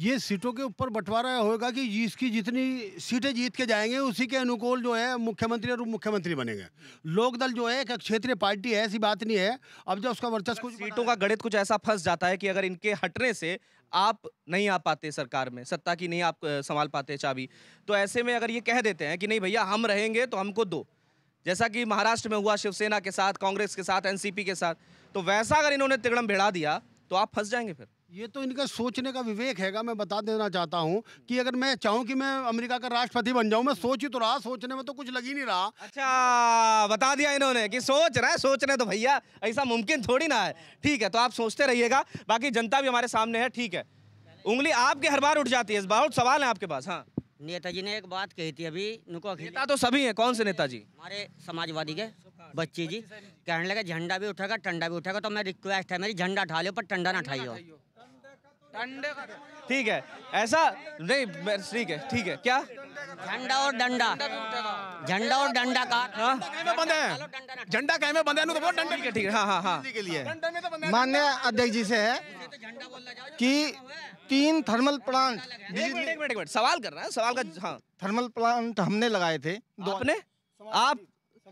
ये सीटों के ऊपर बंटवारा होगा कि जिसकी जितनी सीटें जीत के जाएंगे उसी के अनुकूल जो है मुख्यमंत्री और उप मुख्यमंत्री बनेंगे लोक दल जो है एक क्षेत्रीय पार्टी है ऐसी बात नहीं है अब जब उसका वर्चस्व मतलब कुछ सीटों का गणित कुछ ऐसा फंस जाता है कि अगर इनके हटने से आप नहीं आ पाते सरकार में सत्ता की नहीं आप संभाल पाते चाबी तो ऐसे में अगर ये कह देते हैं कि नहीं भैया हम रहेंगे तो हमको दो जैसा कि महाराष्ट्र में हुआ शिवसेना के साथ कांग्रेस के साथ एनसीपी के साथ तो वैसा अगर इन्होंने तिगड़म भिड़ा दिया तो आप फंस जाएंगे फिर ये तो इनका सोचने का विवेक हैगा मैं बता देना चाहता हूँ कि अगर मैं चाहूँ कि मैं अमेरिका का राष्ट्रपति बन जाऊँ मैं सोच ही तो रहा सोचने में तो कुछ लग ही नहीं रहा अच्छा बता दिया इन्होंने कि सोच रहा है सोचने तो भैया ऐसा मुमकिन थोड़ी ना है ठीक है तो आप सोचते रहिएगा बाकी जनता भी हमारे सामने है ठीक है उंगली आपके हर बार उठ जाती है बहुत सवाल है आपके पास हाँ नेताजी ने एक बात कही थी अभी उनको नेता तो सभी हैं कौन से नेताजी हमारे समाजवादी के बच्चे जी कहने लगे झंडा भी उठेगा ठंडा भी उठेगा तो मैं रिक्वेस्ट है मेरी झंडा उठा लियो पर ठंडा ना उठाइयो ठीक है ऐसा नहीं ठीक है ठीक है क्या झंडा और डंडा झंडा और डंडा का बंधे हाँ? हैं झंडा कहे में बंधे हैं तो डंडा ठीक है ठीक है हाँ हाँ हाँ के लिए हाँ, तो मान्य अध्यक्ष जी से है तो कि तीन थर्मल प्लांट सवाल कर रहा है सवाल का हाँ थर्मल प्लांट हमने लगाए थे दो अपने आप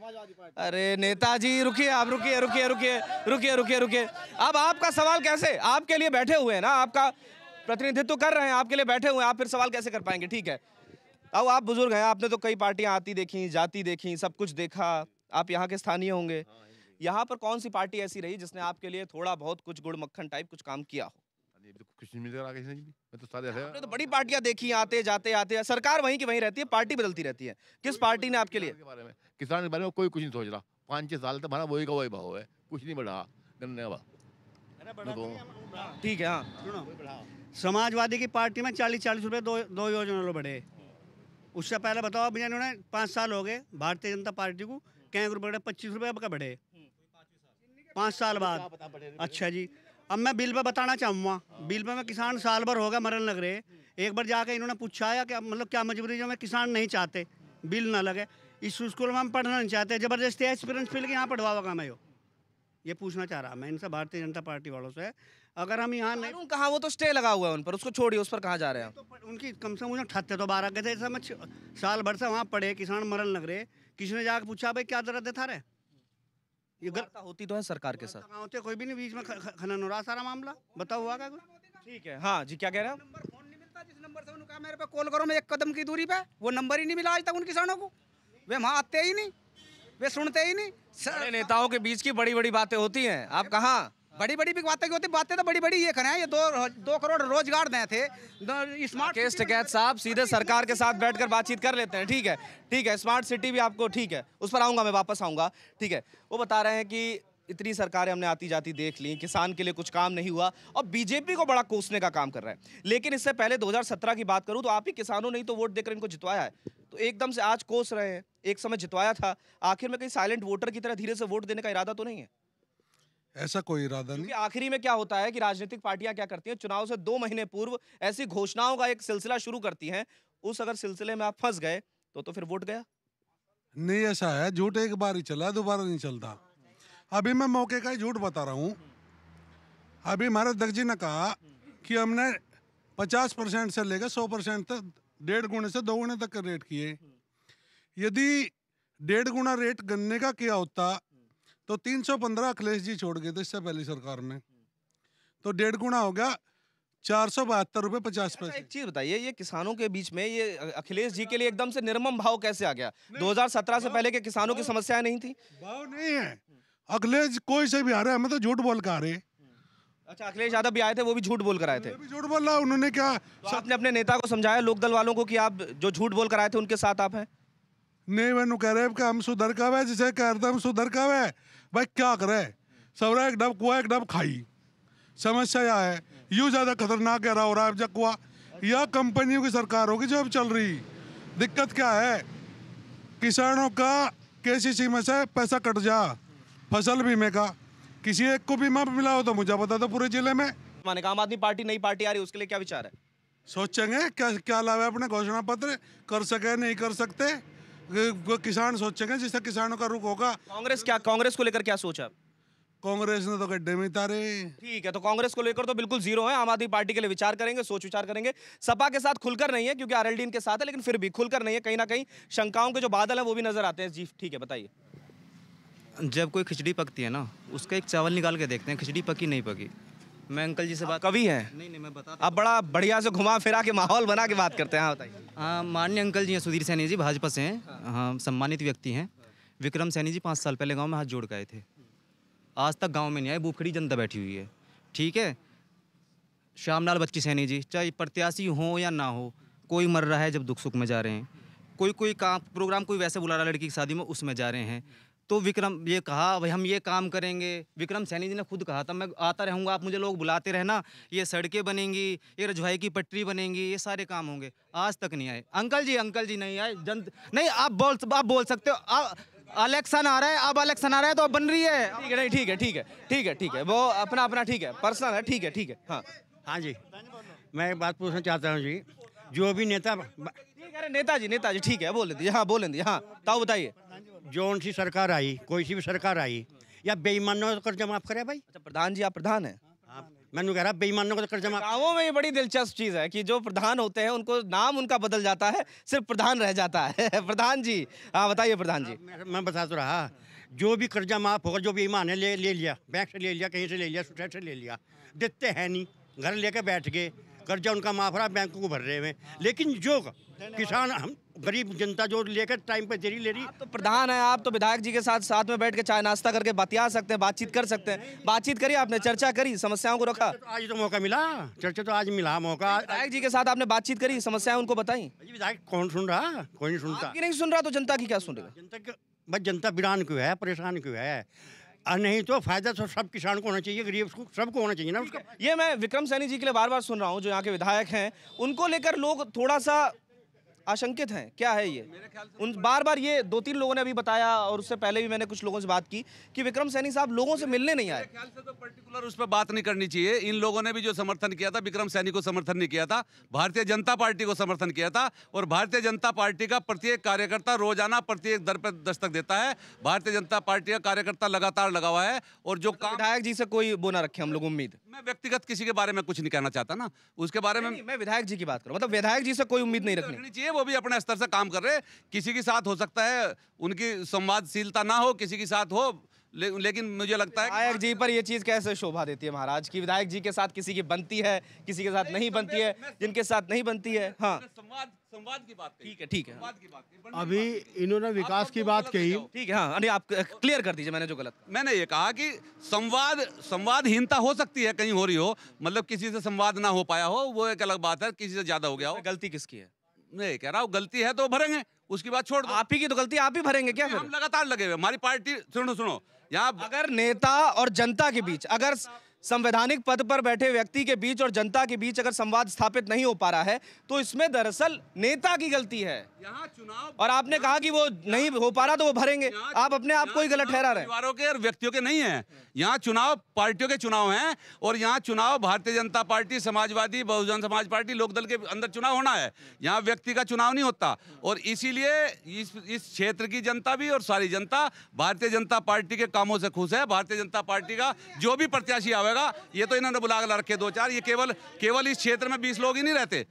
अरे नेताजी रुकिए आप रुकिए रुकिए रुकिए रुकिए रुकिए रुकिए अब आपका सवाल कैसे आपके लिए बैठे हुए हैं ना आपका प्रतिनिधित्व कर रहे हैं आपके लिए बैठे हुए हैं आप फिर सवाल कैसे कर पाएंगे ठीक है अब आप बुजुर्ग हैं आपने तो कई पार्टियां आती देखी जाती देखी सब कुछ देखा आप यहाँ के स्थानीय होंगे यहाँ पर कौन सी पार्टी ऐसी रही जिसने आपके लिए थोड़ा बहुत कुछ गुड़ मक्खन टाइप कुछ काम किया हो तो तो तो बड़ी पार्टियां देखी आते जाते आते सरकार वहीं की वहीं रहती है पार्टी बदलती रहती है किस पार्टी ने आपके लिए किसान के बारे में कोई कुछ नहीं सोच रहा पांच छह साल तक वही का वही भाव है कुछ नहीं बढ़ा धन्यवाद ठीक है हाँ समाजवादी की पार्टी में चालीस चालीस रुपए दो दो योजना बढ़े उससे पहले बताओ अभी उन्होंने पाँच साल हो गए भारतीय जनता पार्टी को कैंक रुपये बढ़े पच्चीस रुपये का बढ़े हम्म। पाँच साल बाद अच्छा जी अब मैं बिल में बताना चाहूँगा बिल में किसान साल भर होगा मरण लग रहे एक बार जाके इन्होंने पूछा या कि मतलब क्या मजबूरी जो मैं किसान नहीं चाहते बिल ना लगे इस स्कूल में हम पढ़ना नहीं चाहते ज़बरदस्ती एक्सपीरियंस फील के यहाँ पढ़वा होगा मैं ये पूछना चाह रहा मैं इनसे भारतीय जनता पार्टी वालों से अगर हम यहाँ नहीं कहा वो तो स्टे लगा हुआ है उन पर उसको छोड़िए उस पर कहाँ जा रहे हैं तो उनकी कम से कम मुझे ठत्ते तो बारह गए थे साल भर से वहाँ पढ़े किसान मरण लग रहे किसी ने जाकर पूछा भाई क्या दर्द था रहे ये वार्ता होती तो है सरकार के साथ होते कोई भी नहीं बीच में खनन हो रहा सारा मामला बताओ हुआ कोई ठीक है हाँ जी क्या कह रहे हैं मेरे पे कॉल करो मैं एक कदम की दूरी पे वो नंबर ही नहीं मिला आज तक उन किसानों को वे वहाँ आते ही नहीं वे सुनते ही नहीं नेताओं के बीच की बड़ी बड़ी बातें होती हैं आप कहाँ बड़ी बड़ी भी बातें होती बातें तो बड़ी बड़ी ये करें ये दो दो करोड़ रोजगार दें थे स्मार्ट केस टिकैत साहब सीधे सरकार के साथ बैठकर बातचीत कर लेते हैं ठीक है ठीक है स्मार्ट सिटी भी आपको ठीक है उस पर आऊँगा मैं वापस आऊँगा ठीक है वो बता रहे हैं कि इतनी सरकारें हमने आती जाती देख ली किसान के लिए कुछ काम नहीं हुआ और बीजेपी को बड़ा कोसने का काम कर रहा है लेकिन इससे पहले 2017 की बात करूं तो आप ही किसानों ने ही तो वोट देकर इनको जितवाया है तो एकदम से आज कोस रहे हैं एक समय जितवाया था आखिर में कहीं साइलेंट वोटर की तरह धीरे से वोट देने का इरादा तो नहीं है ऐसा कोई इरादा नहीं आखिरी में क्या होता है कि राजनीतिक पार्टियां क्या करती हैं चुनाव से दो महीने पूर्व ऐसी घोषणाओं का एक सिलसिला शुरू करती हैं उस अगर सिलसिले में आप फंस गए तो तो फिर वोट गया नहीं ऐसा है झूठ एक बार ही चला दोबारा नहीं चलता अभी मैं मौके का ही झूठ बता रहा हूँ अभी महाराज अध्यक्ष जी ने कहा कि हमने पचास परसेंट से लेकर सौ परसेंट तक डेढ़ गुणे से दो गुणे तक रेट किए यदि डेढ़ गुणा रेट गन्ने का किया होता तो 315 सौ अखिलेश जी छोड़ गए थे इससे पहली सरकार में तो डेढ़ गुना हो गया चार सौ बहत्तर रुपए पचास अच्छा, पैसे एक चीज बताइए ये किसानों के बीच में ये अखिलेश जी के लिए एकदम से निर्मम भाव कैसे आ गया 2017 से पहले के किसानों की समस्याएं नहीं थी भाव नहीं है अखिलेश कोई से भी आ रहे हमें तो झूठ बोल कर आ रहे अच्छा अखिलेश यादव भी आए थे वो भी झूठ बोल कर आए थे झूठ बोल रहा उन्होंने क्या तो आपने अपने नेता को समझाया लोकदल वालों को कि आप जो झूठ बोल कर आए थे उनके साथ आप हैं नहीं मैंने कह रहे हम सुधर का है जिसे कह रहे हम सुधर का है भाई क्या करे सबरा एक डब कुआ एक डब खाई समस्या यह है यू ज़्यादा खतरनाक कह रहा हो रहा है जब कुआ यह कंपनियों की सरकार होगी जो अब चल रही दिक्कत क्या है किसानों का सी में से पैसा कट जा फसल बीमे का किसी एक को बीमा मिला हो तो मुझे बता दो पूरे जिले में माने आम आदमी पार्टी नई पार्टी आ रही उसके लिए क्या विचार है सोचेंगे क्या क्या लाभ है अपने घोषणा पत्र कर सके नहीं कर सकते किसान सोचेंगे जिससे किसानों का रुख होगा कांग्रेस क्या कांग्रेस को लेकर क्या सोचा कांग्रेस ने तो गड्ढे में तारे ठीक है तो कांग्रेस को लेकर तो बिल्कुल जीरो है आम आदमी पार्टी के लिए विचार करेंगे सोच विचार करेंगे सपा के साथ खुलकर नहीं है क्योंकि आरएलडी इनके साथ है लेकिन फिर भी खुलकर नहीं है कहीं ना कहीं शंकाओं के जो बादल है वो भी नजर आते हैं जी ठीक है बताइए जब कोई खिचड़ी पकती है ना उसका एक चावल निकाल के देखते हैं खिचड़ी पकी नहीं पकी मैं अंकल जी से बात कभी हैं नहीं नहीं मैं बता आप तो- बड़ा बढ़िया से घुमा फिरा के माहौल बना के बात करते हैं हाँ बताइए हाँ मान्य अंकल जी हैं सुधीर सैनी जी भाजपा से हैं हाँ सम्मानित व्यक्ति हैं विक्रम सैनी जी पाँच साल पहले गाँव में हाथ जोड़ गए थे आज तक गाँव में नहीं आए भूखड़ी जनता बैठी हुई है ठीक है श्यामलाल बच्ची सैनी जी चाहे प्रत्याशी हो या ना हो कोई मर रहा है जब दुख सुख में जा रहे हैं कोई कोई काम प्रोग्राम कोई वैसे बुला रहा है लड़की की शादी में उसमें जा रहे हैं तो विक्रम ये कहा भाई हम ये काम करेंगे विक्रम सैनी जी ने खुद कहा था मैं आता रहूँगा आप मुझे लोग बुलाते रहना ये सड़कें बनेंगी ये रजवाई की पटरी बनेंगी ये सारे काम होंगे आज तक नहीं आए अंकल जी अंकल जी नहीं आए जन नहीं आप बोल आप बोल सकते हो आप अलेक्शन आ रहा है अब अलेक्शन आ रहा है तो अब बन रही है ठीक है नहीं ठीक है ठीक है ठीक है ठीक है वो अपना अपना ठीक है पर्सनल है ठीक है ठीक है हाँ हाँ जी मैं एक बात पूछना चाहता हूँ जी जो भी नेता नेताजी नेताजी ठीक है बोल दीजिए हाँ बोल दीजिए हाँ ताओ बताइए जोन सी सरकार आई कोई सी भी सरकार आई या बेईमानों का कर्जा माफ करे भाई अच्छा प्रधान जी आप प्रधान है मैंने कह रहा बेईमानों का कर्जा माफ गाँवों में ये बड़ी दिलचस्प चीज़ है कि जो प्रधान होते हैं उनको नाम उनका बदल जाता है सिर्फ प्रधान रह जाता है [LAUGHS] प्रधान जी हाँ बताइए प्रधान जी मैं बता तो रहा जो भी कर्जा माफ होगा जो बेईमान है ले ले लिया बैंक से ले लिया कहीं से ले लिया से ले लिया देते हैं नहीं घर लेके बैठ गए कर्जा उनका माफ रहा बैंक को भर रहे हैं लेकिन जो किसान हम गरीब जनता जो लेकर टाइम पर देरी ले रही तो प्रधान है आप तो विधायक जी के साथ साथ में बैठ के चाय नाश्ता करके बतिया सकते हैं बातचीत कर सकते हैं बातचीत करी आपने चर्चा करी समस्याओं को रखा तो आज तो मौका मिला चर्चा तो आज मिला मौका विधायक जी के साथ आपने बातचीत करी समस्याएं उनको बताई विधायक कौन सुन रहा कोई नहीं सुनता नहीं सुन रहा तो जनता की क्या सुन रहा जनता बस जनता बिरान क्यों है परेशान क्यों है और नहीं तो फायदा तो सब किसान को होना चाहिए गरीब सबको होना चाहिए ना उसका ये मैं विक्रम सैनी जी के लिए बार बार सुन रहा हूँ जो यहाँ के विधायक हैं उनको लेकर लोग थोड़ा सा आशंकित हैं क्या है ये उन बार बार ये दो तीन लोगों ने अभी बताया और उससे पहले भी मैंने कुछ लोगों से बात की कि विक्रम सैनी साहब लोगों से मिलने नहीं आए ख्याल से तो पर्टिकुलर उस पर बात नहीं करनी चाहिए इन लोगों ने भी जो समर्थन किया था विक्रम सैनी को समर्थन नहीं किया था भारतीय जनता पार्टी को समर्थन किया था और भारतीय जनता पार्टी का प्रत्येक कार्यकर्ता रोजाना प्रत्येक दर पर दस्तक देता है भारतीय जनता पार्टी का कार्यकर्ता लगातार लगा हुआ है और जो तो विधायक जी से कोई बोना रखे हम लोग उम्मीद मैं व्यक्तिगत किसी के बारे में कुछ नहीं कहना चाहता ना उसके बारे में मैं विधायक जी की बात करूँ मतलब विधायक जी से कोई उम्मीद नहीं तो रखनी चाहिए हैं वो भी अपने स्तर से काम कर रहे हैं किसी के साथ हो सकता है उनकी संवादशीलता ना हो किसी के साथ हो ले, लेकिन मुझे लगता है विधायक जी पर ये चीज कैसे शोभा देती है महाराज की विधायक जी के साथ किसी की बनती है किसी के साथ नहीं, तो बनती है जिनके साथ नहीं बनती है हाँ संवाद संवाद की बात ठीक है ठीक है अभी इन्होंने विकास की बात कही ठीक है हाँ आप क्लियर कर दीजिए मैंने जो गलत मैंने ये कहा कि संवाद संवादहीनता हो सकती है कहीं हो रही हो मतलब किसी से संवाद ना हो पाया हो वो एक अलग बात है किसी से ज्यादा हो गया हो गलती किसकी है नहीं कह रहा हूँ गलती है तो भरेंगे उसकी बात छोड़ दो आप ही की तो गलती आप ही भरेंगे क्या हम लगातार लगे हुए हमारी पार्टी सुनो सुनो यहाँ अगर नेता और जनता के बीच अगर संवैधानिक पद पर बैठे व्यक्ति के बीच और जनता के बीच अगर संवाद स्थापित नहीं हो पा रहा है तो इसमें दरअसल नेता की गलती है यहाँ चुनाव और आपने कहा कि वो नहीं हो पा रहा तो वो भरेंगे आप अपने आप को ही गलत ठहरा रहे हैं के और व्यक्तियों के नहीं है यहाँ चुनाव पार्टियों के चुनाव है और यहाँ चुनाव भारतीय जनता पार्टी समाजवादी बहुजन समाज पार्टी लोकदल के अंदर चुनाव होना है यहाँ व्यक्ति का चुनाव नहीं होता और इसीलिए इस क्षेत्र की जनता भी और सारी जनता भारतीय जनता पार्टी के कामों से खुश है भारतीय जनता पार्टी का जो भी प्रत्याशी आवे होगा ये तो इन्होंने बुला कर रखे दो चार ये केवल केवल इस क्षेत्र में बीस लोग ही नहीं रहते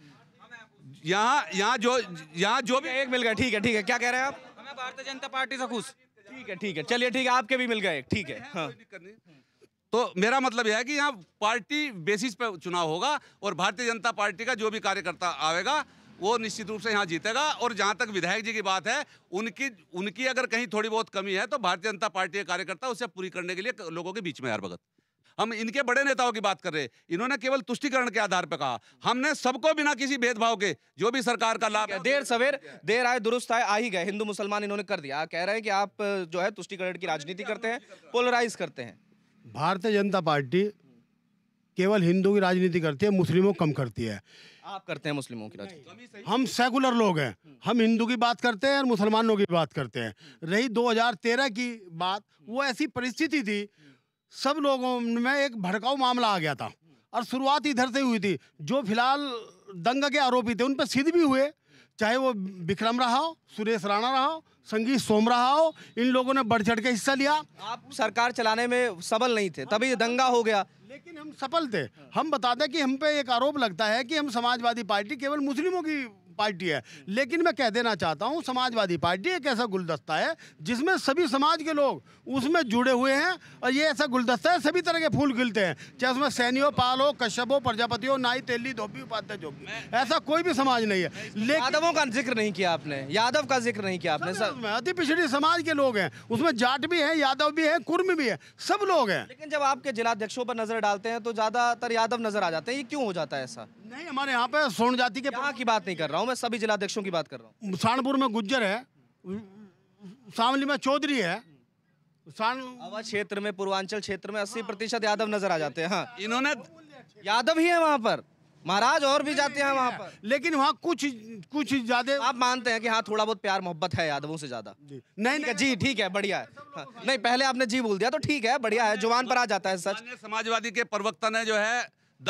यहाँ यहाँ जो यहाँ जो भी एक मिल गया ठीक है ठीक है क्या कह रहे हैं आप हमें भारतीय जनता पार्टी से खुश ठीक है ठीक है चलिए ठीक है आपके भी मिल गए ठीक है हाँ। तो मेरा मतलब यह है कि यहाँ पार्टी बेसिस पर चुनाव होगा और भारतीय जनता पार्टी का जो भी कार्यकर्ता आएगा वो निश्चित रूप से यहाँ जीतेगा और जहाँ तक विधायक जी की बात है उनकी उनकी अगर कहीं थोड़ी बहुत कमी है तो भारतीय जनता पार्टी के कार्यकर्ता उसे पूरी करने के लिए लोगों के बीच में हर भगत हम इनके बड़े नेताओं की बात कर रहे हैं इन्होंने केवल तुष्टिकरण के आधार पर कहा हमने सबको बिना किसी भेदभाव के जो भी सरकार का लाभ देर सवेर देर आए दुरुस्त आए आ ही गए हिंदू मुसलमान इन्होंने कर दिया कह रहे हैं कि आप जो है तुष्टिकरण की राजनीति करते हैं पोलराइज करते हैं भारतीय जनता पार्टी केवल हिंदू की राजनीति करती है मुस्लिमों कम करती है आप करते हैं मुस्लिमों की राजनीति हम सेकुलर लोग हैं हम्म। हम हिंदू की बात करते हैं और मुसलमानों की बात करते हैं रही 2013 की बात वो ऐसी परिस्थिति थी सब लोगों में एक भड़काऊ मामला आ गया था और शुरुआत इधर से हुई थी जो फिलहाल दंगा के आरोपी थे उन पर सिद्ध भी हुए चाहे वो विक्रम रहा हो सुरेश राणा रहा हो संगीत सोम रहा हो इन लोगों ने बढ़ चढ़ के हिस्सा लिया आप सरकार चलाने में सबल नहीं थे तभी दंगा हो गया लेकिन हम सफल थे हम बताते कि हम पे एक आरोप लगता है कि हम समाजवादी पार्टी केवल मुस्लिमों की पार्टी है लेकिन मैं कह देना चाहता हूँ समाजवादी पार्टी एक ऐसा गुलदस्ता है जिसमें सभी समाज के लोग उसमें जुड़े हुए हैं और ये ऐसा गुलदस्ता है सभी तरह के फूल खिलते हैं चाहे उसमें सैनियो पाल हो कश्यप हो प्रजापति हो नाई तेली धोपी उपाध्याय जो ऐसा कोई भी समाज नहीं है लेकिन यादवों का जिक्र नहीं किया आपने यादव का जिक्र नहीं किया आपने सर अति पिछड़ी समाज के लोग हैं उसमें जाट भी है यादव भी है कुर्म भी है सब लोग हैं लेकिन जब आपके जिलाध्यक्षों पर नजर डालते हैं तो ज्यादातर यादव नजर आ जाते हैं ये क्यों हो जाता है ऐसा नहीं हमारे यहाँ पे स्वर्ण जाति के यहाँ की बात नहीं कर रहा हूँ मैं सभी जिलाध्यक्षों की बात कर रहा हूँ सहारनपुर में गुज्जर है शामली में चौधरी है क्षेत्र में पूर्वांचल क्षेत्र में अस्सी प्रतिशत यादव नजर आ जाते हैं हाँ। इन्होंने यादव ही है वहाँ पर महाराज और भी जाते हैं वहाँ पर लेकिन वहाँ कुछ कुछ ज्यादा आप मानते हैं कि हाँ थोड़ा बहुत प्यार मोहब्बत है यादवों से ज्यादा नहीं, नहीं नहीं जी ठीक है बढ़िया है हाँ, नहीं पहले आपने जी बोल दिया तो ठीक है बढ़िया है जुबान पर आ जाता है सच समाजवादी के प्रवक्ता ने जो है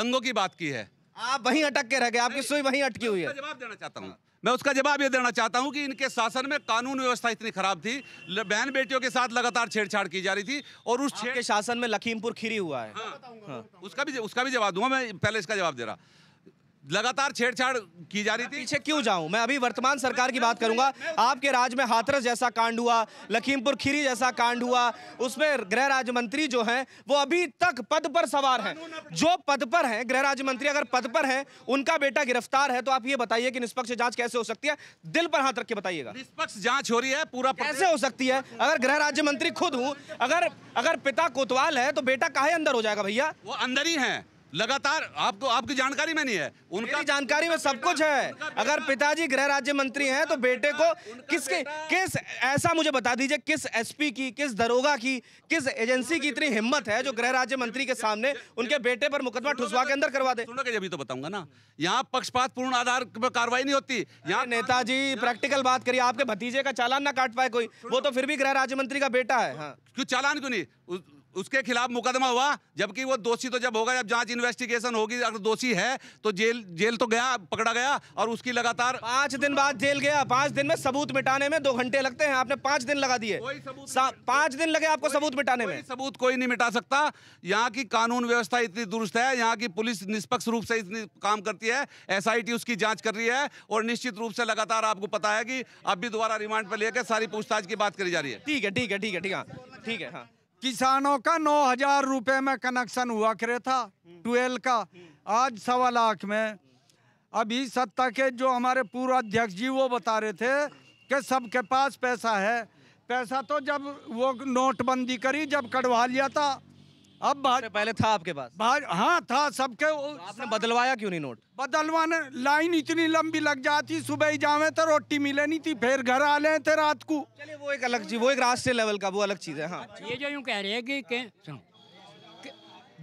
दंगों की बात की है आप वहीं अटक के रह गए आपकी सुई वहीं अटकी हुई है जवाब देना चाहता हूँ मैं उसका जवाब ये देना चाहता हूँ कि इनके शासन में कानून व्यवस्था इतनी खराब थी बहन बेटियों के साथ लगातार छेड़छाड़ की जा रही थी और उस छेड़ के शासन में लखीमपुर खीरी हुआ है हाँ, हाँ, उसका भी उसका भी जवाब दूंगा मैं पहले इसका जवाब दे रहा लगातार छेड़छाड़ की जा रही थी पीछे क्यों जाऊं मैं अभी वर्तमान सरकार की बात करूंगा आपके राज्य में हाथरस जैसा कांड हुआ लखीमपुर खीरी जैसा कांड हुआ उसमें गृह राज्य मंत्री जो हैं वो अभी तक पद पर सवार हैं जो पद पर हैं गृह राज्य मंत्री अगर पद पर हैं उनका बेटा गिरफ्तार है तो आप ये बताइए कि निष्पक्ष जाँच कैसे हो सकती है दिल पर हाथ रख के बताइएगा निष्पक्ष जाँच हो रही है पूरा कैसे हो सकती है अगर गृह राज्य मंत्री खुद हूँ अगर अगर पिता कोतवाल है तो बेटा कहा अंदर हो जाएगा भैया वो अंदर ही है लगातार आपको आपकी जानकारी में नहीं है उनकी जानकारी में सब कुछ है अगर पिताजी गृह राज्य मंत्री हैं तो बेटे को किसके किस ऐसा मुझे बता दीजिए किस एसपी की किस दरोगा की किस एजेंसी की इतनी हिम्मत है जो गृह राज्य मंत्री के सामने उनके बेटे पर मुकदमा ठुसवा के तो- अंदर करवा दे अभी तो बताऊंगा ना यहाँ पक्षपात पूर्ण आधार पर कार्रवाई नहीं होती यहाँ नेताजी प्रैक्टिकल बात करिए आपके भतीजे का चालान ना काट पाए कोई वो तो फिर भी गृह राज्य मंत्री का बेटा है हाँ। क्यों चालान क्यों नहीं उसके खिलाफ मुकदमा हुआ जबकि वो दोषी तो जब होगा जब जांच इन्वेस्टिगेशन होगी अगर दोषी है तो जेल जेल तो गया पकड़ा गया और उसकी लगातार पांच दिन बाद जेल गया पांच दिन में सबूत मिटाने में दो घंटे लगते हैं आपने पांच दिन लगा दिए पांच दिन लगे आपको सबूत मिटाने में सबूत कोई नहीं मिटा सकता यहाँ की कानून व्यवस्था इतनी दुरुस्त है यहाँ की पुलिस निष्पक्ष रूप से इतनी काम करती है एस उसकी जाँच कर रही है और निश्चित रूप से लगातार आपको पता है कि अब भी दोबारा रिमांड पर लेकर सारी पूछताछ की बात करी जा रही है ठीक है ठीक है ठीक है ठीक है हाँ, ठीक है हाँ किसानों का नौ हजार रुपये में कनेक्शन हुआ करे था ट्वेल्व का आज सवा लाख में अभी सत्ता के जो हमारे पूर्व अध्यक्ष जी वो बता रहे थे कि सबके पास पैसा है पैसा तो जब वो नोटबंदी करी जब कटवा लिया था अब पहले था आपके पास हाँ था सबके तो आपने बदलवाया क्यों नहीं नोट बदलवाने लाइन इतनी लंबी लग जाती सुबह ही जावे तो रोटी मिले नहीं थी फिर घर आ लें थे रात को चलिए वो एक अलग चीज वो एक राष्ट्रीय लेवल का वो अलग चीज है हाँ ये जो यूँ कह रहे हैं कि, कि, कि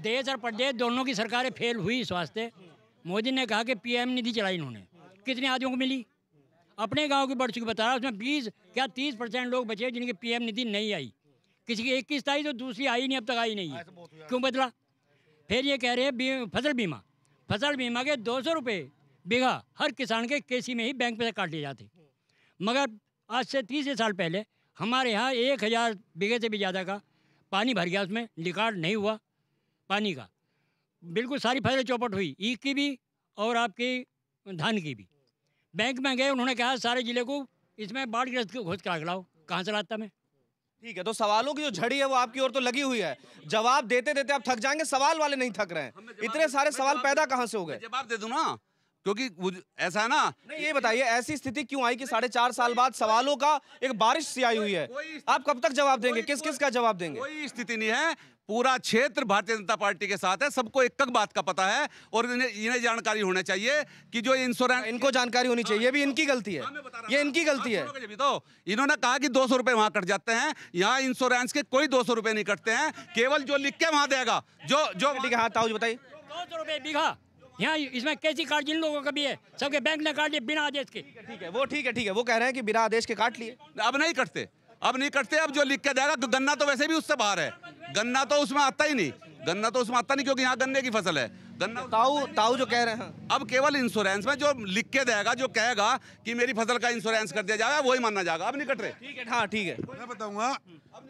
देश और प्रदेश दोनों की सरकारें फेल हुई इस वास्ते मोदी ने कहा कि पीएम निधि चलाई इन्होंने कितने आदमियों को मिली अपने गाँव की बढ़ चुकी बता रहा उसमें बीस क्या तीस परसेंट लोग बचे जिनकी पीएम निधि नहीं आई किसी की एक किस्त आई तो दूसरी आई नहीं अब तक आई नहीं है तो क्यों बदला फिर ये कह रहे हैं फसल बीमा फसल बीमा के दो सौ रुपये बीघा हर किसान के केसी में ही बैंक पैसे काट लिए जाते मगर आज से तीस साल पहले हमारे यहाँ एक हज़ार बीघे से भी ज़्यादा का पानी भर गया उसमें रिकॉर्ड नहीं हुआ पानी का बिल्कुल सारी फसलें चौपट हुई ईख की भी और आपकी धान की भी बैंक में गए उन्होंने कहा सारे ज़िले को इसमें बाढ़ ग्रस्त घोष करा लाओ कहाँ से लाता मैं ठीक है तो सवालों की जो झड़ी है वो आपकी ओर तो लगी हुई है जवाब देते देते आप थक जाएंगे सवाल वाले नहीं थक रहे हैं इतने सारे सवाल पैदा कहाँ से हो गए जवाब दे दू ना क्योंकि ऐसा है ना नहीं ये बताइए ऐसी स्थिति क्यों आई कि साढ़े चार साल बाद सवालों का एक बारिश सी आई हुई है आप कब तक जवाब देंगे किस किस का जवाब देंगे कोई स्थिति नहीं है पूरा क्षेत्र भारतीय जनता पार्टी के साथ है सबको एक कक बात का पता है और इन्हें जानकारी होना चाहिए कि जो इंश्योरेंस हाँ, इनको जानकारी होनी चाहिए ये भी हाँ, इनकी गलती है हाँ, ये इनकी गलती है तो इन्होंने कहा कि दो सौ रुपये वहाँ कट जाते हैं यहाँ इंश्योरेंस के कोई दो सौ रुपये नहीं कटते हैं केवल जो लिख के वहाँ देगा जो जो ठीक हाँ ताऊ बताइए दो सौ रुपये बीघा यहाँ इसमें कैसी काट जिन लोगों का भी है सबके बैंक ने काट लिए बिना आदेश के ठीक है वो ठीक है ठीक है वो कह रहे हैं कि बिना आदेश के काट लिए अब नहीं कटते अब नहीं कटते अब जो लिख के जाएगा तो गन्ना तो वैसे भी उससे बाहर है गन्ना तो उसमें आता ही नहीं गन्ना तो उसमें आता नहीं क्योंकि यहाँ गन्ने की फसल है गन्ना ताऊ ताऊ जो कह रहे हैं अब केवल इंश्योरेंस में जो लिख के देगा जो कहेगा कि मेरी फसल का इंश्योरेंस कर दिया जाएगा वही मानना जाएगा अब नहीं कट रहे ठीक है हाँ ठीक है मैं बताऊंगा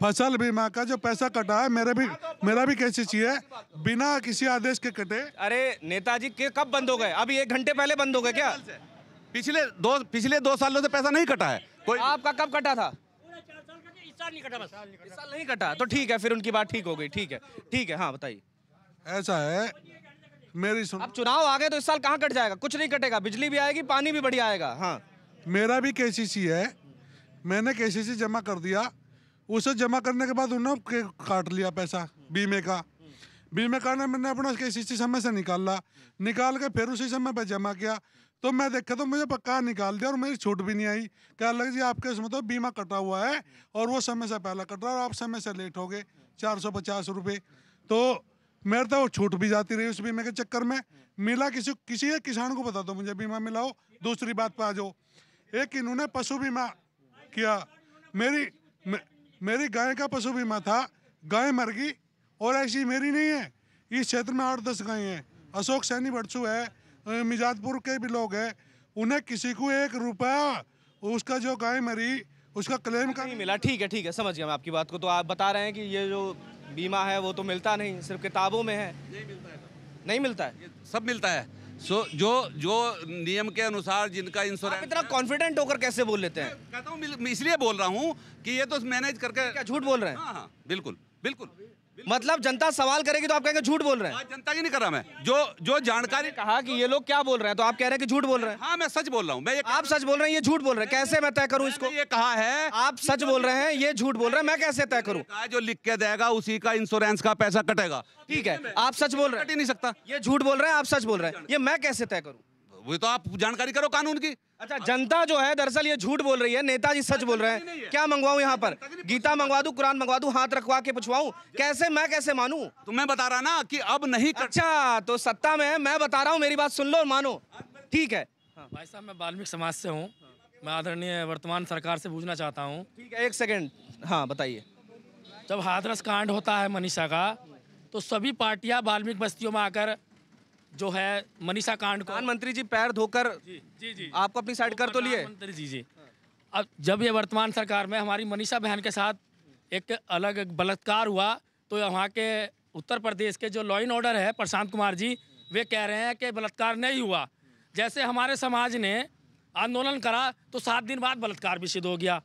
फसल बीमा का जो पैसा कटा है मेरे भी मेरा भी कैसे चाहिए बिना किसी आदेश के कटे अरे नेताजी के कब बंद हो गए अभी एक घंटे पहले बंद हो गए क्या पिछले दो पिछले दो सालों से पैसा नहीं कटा है कोई आपका कब कटा था नहीं कटा बस नहीं कटा तो ठीक है फिर उनकी बात ठीक हो गई ठीक है ठीक है हाँ बताइए ऐसा है मेरी सुन अब चुनाव आ गए तो इस साल कहाँ कट जाएगा कुछ नहीं कटेगा बिजली भी आएगी पानी भी बढ़िया आएगा हाँ मेरा भी के है मैंने के जमा कर दिया उसे जमा करने के बाद उन्होंने काट लिया पैसा बीमे का बीमे का ने मैंने अपना के समय से निकाला निकाल के फिर उसी समय पर जमा किया तो मैं देखा तो मुझे पक्का निकाल दिया और मेरी छूट भी नहीं आई क्या लगे जी आपके इसमें तो बीमा कटा हुआ है और वो समय से पहला कट रहा है और आप समय से लेट हो गए चार सौ पचास रुपये तो मेरे तो छूट भी जाती रही उस बीमे के चक्कर में मिला किसी किसी एक किसान को बता दो मुझे बीमा मिलाओ दूसरी बात पे आ जाओ एक इन्होंने पशु बीमा किया मेरी मे, मेरी गाय का पशु बीमा था गाय मर गई और ऐसी मेरी नहीं है इस क्षेत्र में आठ दस गाय हैं अशोक सैनी बड़सू है मिजाजपुर के भी लोग हैं उन्हें किसी को एक रुपया उसका जो गाय मरी उसका क्लेम का नहीं मिला ठीक है ठीक है समझ गया मैं आपकी बात को तो आप बता रहे हैं कि ये जो बीमा है वो तो मिलता नहीं सिर्फ किताबों में है नहीं मिलता है नहीं मिलता है सब मिलता है सो so, जो जो नियम के अनुसार जिनका इंश्योरेंस इतना कॉन्फिडेंट होकर कैसे बोल लेते हैं कहता हूँ इसलिए बोल रहा हूँ कि ये तो मैनेज करके झूठ बोल रहे हैं हाँ हाँ बिल्कुल बिल्कुल मतलब जनता सवाल करेगी तो आप कहेंगे झूठ बोल रहे हैं हाँ, जनता की नहीं कर रहा मैं जो जो जानकारी कहा कि ये लोग क्या बोल रहे हैं तो आप कह रहे हैं कि झूठ बोल रहे हैं हाँ मैं सच बोल रहा हूँ मैं ये आप सच बोल रहे हैं ये झूठ बोल रहे हैं कैसे मैं तय करूँ इसको ये कहा है आप सच बोल रहे हैं ये झूठ बोल रहे हैं मैं कैसे तय करूँ जो लिख के देगा उसी का इंश्योरेंस का पैसा कटेगा ठीक है आप सच बोल रहे हैं नहीं सकता ये झूठ बोल रहे हैं आप सच बोल रहे हैं ये मैं कैसे तय करूँ वो तो आप जानकारी करो कानून की अच्छा जनता जो है दरअसल ये झूठ बोल रही है नेताजी सच बोल रहे हैं क्या मंगवाऊं यहाँ पर गीता मंगवा दू कुरान मंगवा दू हाथ रखवा के पूछवाऊ कैसे मैं कैसे मानू तो मैं बता रहा ना कि अब नहीं कर... अच्छा तो सत्ता में मैं बता रहा हूँ मेरी बात सुन लो मानो ठीक है हाँ, भाई साहब मैं वाल्मीकि समाज से हूँ मैं आदरणीय वर्तमान सरकार से पूछना चाहता हूँ एक सेकेंड हाँ बताइए जब हाथरस कांड होता है मनीषा का तो सभी पार्टियाँ वाल्मीकि बस्तियों में आकर जो है मनीषा कांड को प्रधानमंत्री जी पैर धोकर जी जी आपको अपनी साइड कर तो लिए मंत्री जी जी अब जब ये वर्तमान सरकार में हमारी मनीषा बहन के साथ एक अलग बलात्कार हुआ तो वहाँ के उत्तर प्रदेश के जो लॉ एंड ऑर्डर है प्रशांत कुमार जी वे कह रहे हैं कि बलात्कार नहीं हुआ जैसे हमारे समाज ने आंदोलन करा तो सात दिन बाद बलात्कार भी सिद्ध हो गया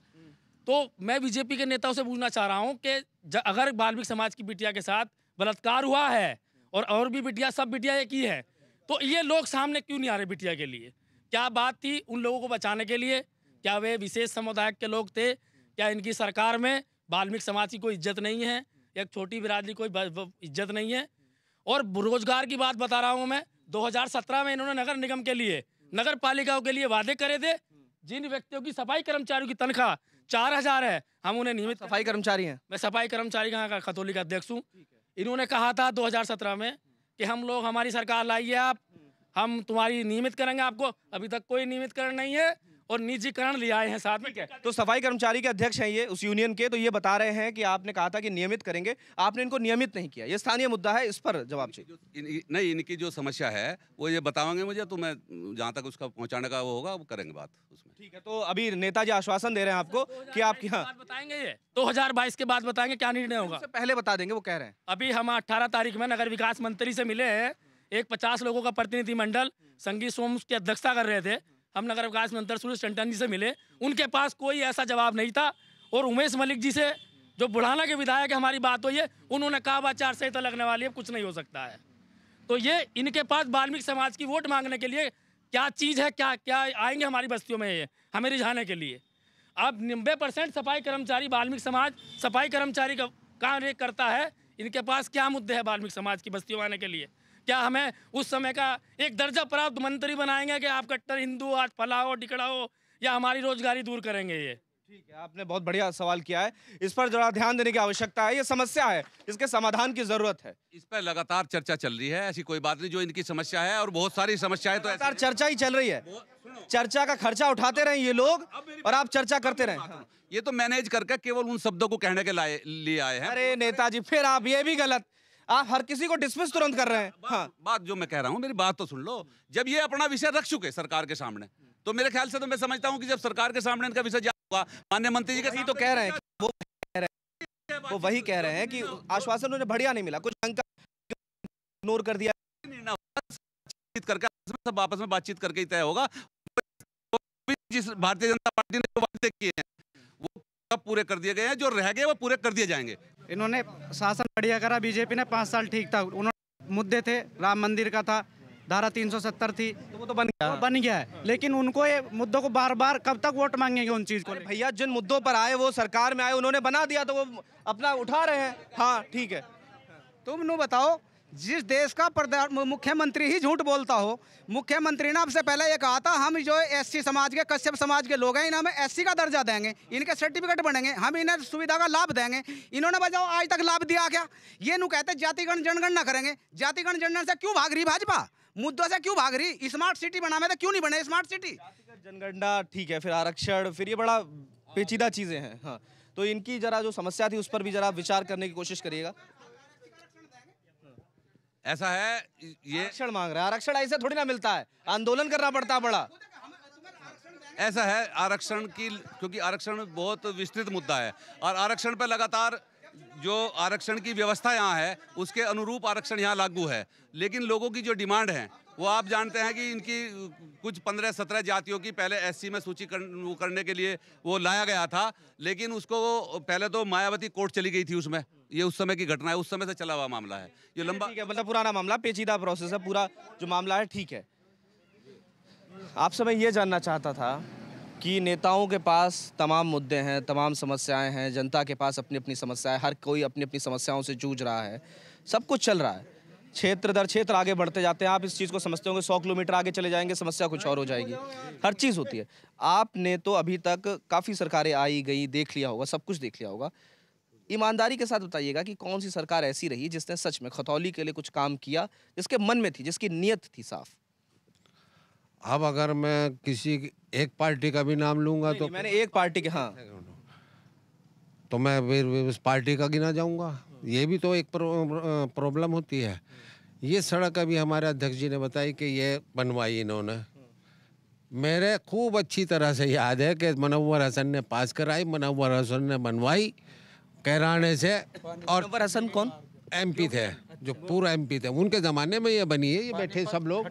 तो मैं बीजेपी के नेताओं से पूछना चाह रहा हूँ कि अगर बाल्मिक समाज की बिटिया के साथ बलात्कार हुआ है और और भी बिटिया सब बिटिया एक ही है तो ये लोग सामने क्यों नहीं आ रहे बिटिया के लिए क्या बात थी उन लोगों को बचाने के लिए क्या वे विशेष समुदाय के लोग थे क्या इनकी सरकार में वाल्मीकि समाज की कोई इज्जत नहीं है एक छोटी बिरादरी कोई इज्जत नहीं है और रोजगार की बात बता रहा हूँ मैं दो में इन्होंने नगर निगम के लिए नगर पालिकाओं के लिए वादे करे थे जिन व्यक्तियों की सफाई कर्मचारियों की तनख्वाह चार हजार है हम उन्हें नियमित सफाई कर्मचारी हैं मैं सफाई कर्मचारी का खतौली का अध्यक्ष हूँ इन्होंने कहा था 2017 में कि हम लोग हमारी सरकार लाइए आप हम तुम्हारी नियमित करेंगे आपको अभी तक कोई नियमित नहीं है और निजीकरण ले आए हैं साथ में क्या तो सफाई कर्मचारी के अध्यक्ष हैं ये उस यूनियन के तो ये बता रहे हैं कि आपने कहा था कि नियमित करेंगे आपने इनको नियमित नहीं किया ये स्थानीय मुद्दा है इस पर जवाब चाहिए नहीं इनकी जो समस्या है वो ये बताओगे मुझे तो मैं जहाँ तक उसका पहुँचाने का वो होगा वो करेंगे बात उसमें ठीक है तो अभी नेताजी आश्वासन दे रहे हैं आपको कि आपके यहाँ बताएंगे ये दो के बाद बताएंगे क्या निर्णय होगा पहले बता देंगे वो कह रहे हैं अभी हम अट्ठारह तारीख में नगर विकास मंत्री से मिले हैं एक पचास लोगों का प्रतिनिधिमंडल संगीत सोम की अध्यक्षता कर रहे थे हम नगर विकास मंत्री सुरेश टंटन जी से मिले उनके पास कोई ऐसा जवाब नहीं था और उमेश मलिक जी से जो बुढ़ाना के विधायक है हमारी बात हुई है उन्होंने कहा आचार संहिता लगने वाली है कुछ नहीं हो सकता है तो ये इनके पास बाल्मीकि समाज की वोट मांगने के लिए क्या चीज़ है क्या क्या आएंगे हमारी बस्तियों में ये हमें रिझाने के लिए अब नब्बे परसेंट सफाई कर्मचारी बाल्मिक समाज सफाई कर्मचारी का कार्य करता है इनके पास क्या मुद्दे है बाल्मिक समाज की बस्तियों में आने के लिए क्या हमें उस समय का एक दर्जा प्राप्त मंत्री बनाएंगे कि आप कट्टर हिंदू आज फलाओ टिकड़ाओ या हमारी रोजगारी दूर करेंगे ये ठीक है आपने बहुत बढ़िया सवाल किया है इस पर जरा ध्यान देने की आवश्यकता है ये समस्या है इसके समाधान की जरूरत है इस पर लगातार चर्चा चल रही है ऐसी कोई बात नहीं जो इनकी समस्या है और बहुत सारी समस्याएं तो लगातार चर्चा ही चल रही है चर्चा का खर्चा उठाते रहे ये लोग और आप चर्चा करते रहे ये तो मैनेज करके केवल उन शब्दों को कहने के लिए आए हैं अरे नेताजी फिर आप ये भी गलत आप हर किसी को डिसमिस तुरंत कर रहे हैं बा, हाँ बात जो मैं कह रहा हूँ मेरी बात तो सुन लो जब ये अपना विषय रख चुके सरकार के सामने तो मेरे ख्याल से तो मैं समझता हूँ कि जब सरकार के सामने इनका विषय होगा मान्य मंत्री जी का तो कह रहे हैं वो कह रहे हैं वो वही कह रहे हैं कि आश्वासन उन्हें बढ़िया नहीं मिला कुछ इग्नोर कर दिया करके सब आपस में बातचीत करके ही तय होगा जिस भारतीय जनता पार्टी ने वादे किए हैं वो सब पूरे कर दिए गए हैं जो रह गए वो पूरे कर दिए जाएंगे इन्होंने शासन बढ़िया करा बीजेपी ने पाँच साल ठीक था उन्होंने मुद्दे थे राम मंदिर का था धारा 370 थी तो वो तो बन गया बन गया है लेकिन उनको ये मुद्दों को बार बार कब तक वोट मांगेंगे उन चीज को भैया जिन मुद्दों पर आए वो सरकार में आए उन्होंने बना दिया तो वो अपना उठा रहे हैं हाँ ठीक है तुम नो बताओ जिस देश का मुख्यमंत्री ही झूठ बोलता हो मुख्यमंत्री ने आपसे पहले ये कहा था हम जो एससी समाज के कश्यप समाज के लोग हैं इन्हें हमें एससी का दर्जा देंगे इनके सर्टिफिकेट बनेंगे हम इन्हें सुविधा का लाभ देंगे इन्होंने बताओ आज तक लाभ दिया क्या ये नु कहते जातिगण जनगणना करेंगे जातिगण जनगणना से क्यों भाग रही भाजपा मुद्दों से क्यों भाग रही स्मार्ट सिटी बना तो क्यों नहीं बने स्मार्ट सिटी जनगणना ठीक है फिर आरक्षण फिर ये बड़ा पेचीदा चीज़ें हैं हाँ तो इनकी जरा जो समस्या थी उस पर भी जरा विचार करने की कोशिश करिएगा ऐसा है ये आरक्षण मांग रहा है आरक्षण ऐसे थोड़ी ना मिलता है आंदोलन करना पड़ता है बड़ा ऐसा है आरक्षण की क्योंकि आरक्षण बहुत विस्तृत मुद्दा है और आरक्षण पर लगातार जो आरक्षण की व्यवस्था यहाँ है उसके अनुरूप आरक्षण यहाँ लागू है लेकिन लोगों की जो डिमांड है वो आप जानते हैं कि इनकी कुछ पंद्रह सत्रह जातियों की पहले एससी में सूची कर, करने के लिए वो लाया गया था लेकिन उसको पहले तो मायावती कोर्ट चली गई थी उसमें ये उस समय की घटना है उस समय से चला हुआ मामला है ये लंबा ठीक है मतलब पुराना मामला पेचीदा प्रोसेस है पूरा जो मामला है ठीक है आपसे मैं ये जानना चाहता था कि नेताओं के पास तमाम मुद्दे हैं तमाम समस्याएं हैं जनता के पास अपनी अपनी समस्याएं हर कोई अपनी अपनी समस्याओं से जूझ रहा है सब कुछ चल रहा है क्षेत्र दर क्षेत्र आगे बढ़ते जाते हैं आप इस चीज़ को समझते होंगे सौ किलोमीटर आगे चले जाएंगे समस्या कुछ और हो जाएगी हर चीज़ होती है आपने तो अभी तक काफ़ी सरकारें आई गई देख लिया होगा सब कुछ देख लिया होगा ईमानदारी के साथ बताइएगा कि कौन सी सरकार ऐसी रही जिसने सच में खतौली के लिए कुछ काम किया जिसके मन में थी जिसकी नीयत थी साफ अब अगर मैं किसी एक पार्टी का भी नाम लूंगा तो मैंने एक पार्टी के हाँ तो मैं उस पार्टी का गिना जाऊंगा ये भी तो एक प्रॉब्लम होती है हम्म। ये सड़क अभी हमारे अध्यक्ष जी ने बताई कि ये बनवाई इन्होंने हम्म। मेरे खूब अच्छी तरह से याद है कि मनोवर हसन ने पास कराई मनोवर हसन ने बनवाई कहराने से और मनोवर हसन कौन एमपी थे जो पूरा एमपी थे उनके ज़माने में ये बनी है ये बैठे सब लोग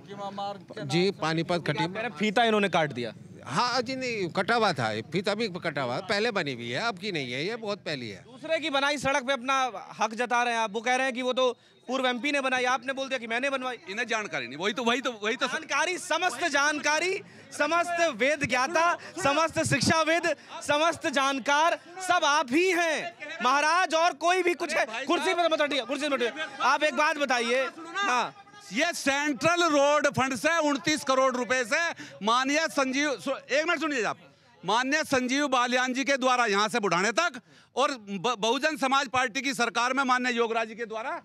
जी पानीपत खटी फीता इन्होंने काट दिया हाँ जी नहीं कटा हुआ था फिर अभी कटा हुआ पहले बनी हुई है अब की नहीं है ये बहुत पहली है दूसरे की बनाई सड़क पे अपना हक जता रहे हैं आप वो कह रहे हैं कि वो तो पूर्व एमपी ने बनाई आपने बोल दिया कि मैंने बनवाई इन्हें जानकारी नहीं वही तो वही तो वही तो जानकारी समस्त जानकारी समस्त वेद ज्ञाता समस्त शिक्षाविद समस्त जानकार सब आप ही हैं महाराज और कोई भी कुछ है कुर्सी पर मत कुर्सी पर आप एक बात बताइए हाँ ये सेंट्रल रोड फंड से उनतीस करोड़ रुपए से माननीय संजीव एक मिनट सुनिए आप माननीय संजीव बालियान जी के द्वारा यहाँ से बुढ़ाने तक और बहुजन समाज पार्टी की सरकार में माननीय योगराज जी के द्वारा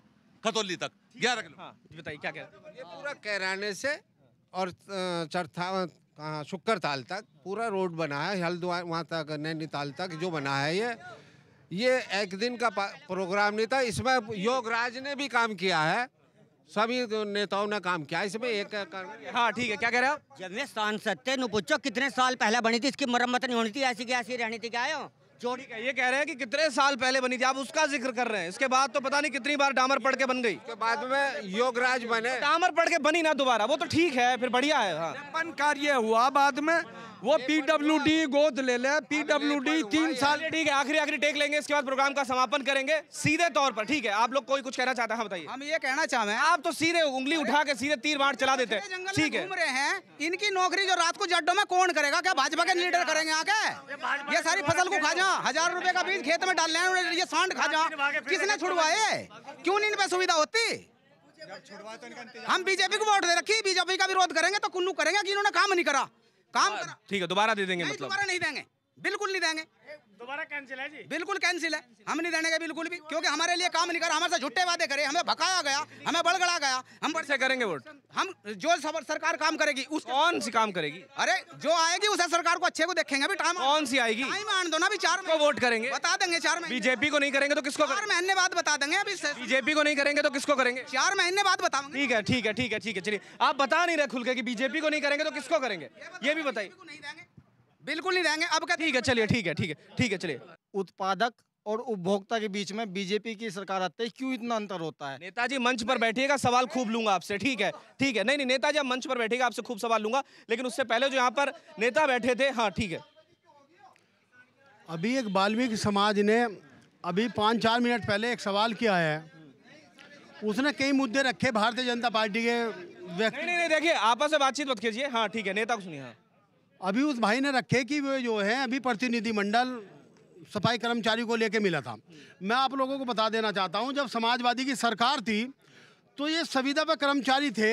खतौली तक ग्यारह हाँ, बताइए क्या क्या ये पूरा कैराने से और चरथा कहाँ शुक्कर ताल तक पूरा रोड बना है हल्द्वार वहाँ तक नैनीताल तक जो बना है ये ये एक दिन का प्रोग्राम नहीं था इसमें योगराज ने भी काम किया है सभी नेताओं ने काम किया इसमें हाँ, एक हाँ ठीक है क्या कह रहे हो जब मैं सांसद थे नुपुचो कितने साल पहले बनी थी इसकी मरम्मत नहीं होनी थी ऐसी की ऐसी रहनी थी क्या आयो ठीक है ये कह रहे हैं कि कितने साल पहले बनी थी आप उसका जिक्र कर रहे हैं इसके बाद तो पता नहीं कितनी बार डामर पड़ के बन गई उसके बाद में योगराज बने डामर पड़ के बनी ना दोबारा वो तो ठीक है फिर बढ़िया है हाँ कार्य हुआ बाद में वो डी गोद ले ले डी तीन साल ठीक है आखिरी आखिरी टेक लेंगे इसके बाद प्रोग्राम का समापन करेंगे सीधे तौर पर ठीक है आप लोग कोई कुछ कहना चाहता है हाँ, बताइए हम ये कहना चाहते हैं आप तो सीधे उंगली उठा के सीधे तीर बाढ़ चला देते हैं ठीक है रहे हैं इनकी नौकरी जो रात को जड्डो में कौन करेगा क्या भाजपा के लीडर करेंगे आके ये सारी फसल को खा जा हजार रूपए का बीज खेत में डाल ले ये सांड खा जा किसने छुड़वाए क्यों नहीं इन पे सुविधा होती तो हम बीजेपी को वोट दे रखी बीजेपी का विरोध करेंगे तो कुल्लू करेंगे कि इन्होंने काम नहीं करा काम ठीक है दोबारा दे देंगे मतलब दोबारा नहीं देंगे बिल्कुल नहीं देंगे दोबारा कैंसिल है जी बिल्कुल कैंसिल है हम नहीं देने बिल्कुल भी क्योंकि हमारे लिए काम नहीं कर हमारे से झुट्टे वादे करे हमें भकाया गया हमें बड़गड़ा गया हम कैसे करेंगे वोट हम जो सरकार काम करेगी उस कौन सी काम करेगी अरे जो आएगी उसे सरकार को अच्छे को देखेंगे अभी टाइम कौन सी आएगी दो ना अभी चार को वोट करेंगे बता देंगे चार महीने बीजेपी को नहीं करेंगे तो किसको चार महीने बाद बता देंगे अभी बीजेपी को नहीं करेंगे तो किसको करेंगे चार महीने बाद बता ठीक है ठीक है ठीक है ठीक है चलिए आप बता नहीं रहे खुल के बीजेपी को नहीं करेंगे तो किसको करेंगे ये भी बताइए बिल्कुल नहीं रहेंगे अब ठीक है चलिए ठीक है ठीक है ठीक है चलिए उत्पादक और उपभोक्ता के बीच में बीजेपी की सरकार आते है क्यों इतना अंतर होता है नेताजी मंच पर बैठिएगा सवाल खूब लूंगा आपसे ठीक है ठीक है नहीं नहीं नेताजी मंच पर बैठेगा आपसे खूब सवाल लूंगा लेकिन उससे पहले जो यहाँ पर नेता बैठे थे हाँ ठीक है अभी एक बाल्मीकि समाज ने अभी पाँच चार मिनट पहले एक सवाल किया है उसने कई मुद्दे रखे भारतीय जनता पार्टी के व्यक्ति नहीं नहीं देखिए आपस में बातचीत मत कीजिए हाँ ठीक है नेता को सुनिए हाँ अभी उस भाई ने रखे कि वे जो है अभी प्रतिनिधिमंडल सफाई कर्मचारी को लेके मिला था मैं आप लोगों को बता देना चाहता हूँ जब समाजवादी की सरकार थी तो ये संविदा पर कर्मचारी थे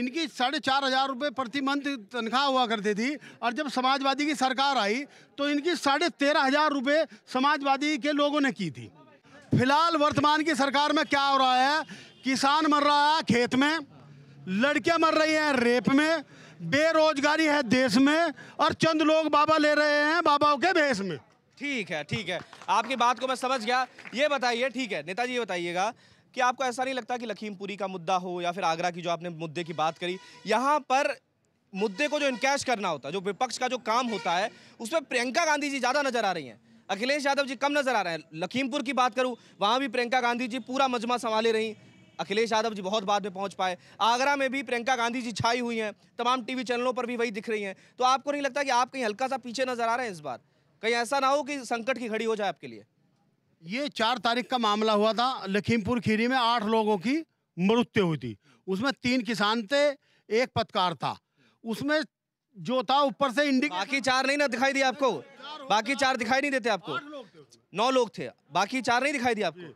इनकी साढ़े चार हज़ार रुपये प्रति मंथ तनख्वाह हुआ करती थी और जब समाजवादी की सरकार आई तो इनकी साढ़े तेरह हज़ार रुपये समाजवादी के लोगों ने की थी फिलहाल वर्तमान की सरकार में क्या हो रहा है किसान मर रहा है खेत में लड़कियां मर रही हैं रेप में बेरोजगारी है देश में और चंद लोग बाबा ले रहे हैं बाबाओं के भेस में ठीक है ठीक है आपकी बात को मैं समझ गया ये बताइए ठीक है नेताजी ये बताइएगा कि आपको ऐसा नहीं लगता कि लखीमपुरी का मुद्दा हो या फिर आगरा की जो आपने मुद्दे की बात करी यहाँ पर मुद्दे को जो इनकैश करना होता है जो विपक्ष का जो काम होता है उसमें प्रियंका गांधी जी ज़्यादा नजर आ रही हैं अखिलेश यादव जी कम नजर आ रहे हैं लखीमपुर की बात करूं वहां भी प्रियंका गांधी जी पूरा मजमा संभाले रही अखिलेश यादव जी बहुत बाद में पहुंच पाए आगरा में भी प्रियंका गांधी जी छाई हुई हैं तमाम टीवी चैनलों पर भी वही दिख रही हैं तो आपको नहीं लगता कि आप कहीं हल्का सा पीछे नजर आ रहे हैं इस बार कहीं ऐसा ना हो कि संकट की घड़ी हो जाए आपके लिए ये चार तारीख का मामला हुआ था लखीमपुर खीरी में आठ लोगों की मृत्यु हुई थी उसमें तीन किसान थे एक पत्रकार था उसमें जो था ऊपर से इंडिक बाकी चार नहीं ना दिखाई दिया आपको बाकी चार दिखाई नहीं देते आपको नौ लोग थे बाकी चार नहीं दिखाई दिया आपको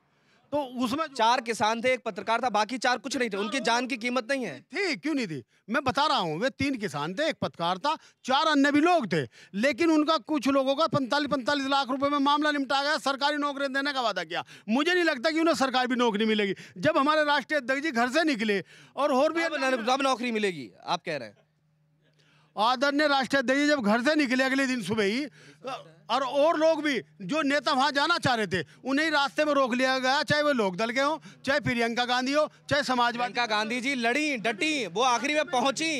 तो उसमें चार किसान थे एक पत्रकार था बाकी चार कुछ नहीं थे उनकी हाँ, जान हाँ। की कीमत नहीं है थी क्यों नहीं थी मैं बता रहा हूँ वे तीन किसान थे एक पत्रकार था चार अन्य भी लोग थे लेकिन उनका कुछ लोगों का पैंतालीस पैंतालीस लाख रुपए में मामला निपटा गया सरकारी नौकरी देने का वादा किया मुझे नहीं लगता कि उन्हें सरकार भी नौकरी मिलेगी जब हमारे राष्ट्रीय अध्यक्ष जी घर से निकले और भी नौकरी मिलेगी आप कह रहे हैं आदरणीय अध्यक्ष जब घर से निकले अगले दिन सुबह ही और और लोग भी जो नेता वहाँ जाना चाह रहे थे उन्हें रास्ते में रोक लिया गया चाहे वो लोक दल के हों चाहे प्रियंका गांधी हो चाहे समाजवादी का गांधी जी लड़ी डटी वो आखिरी में पहुंची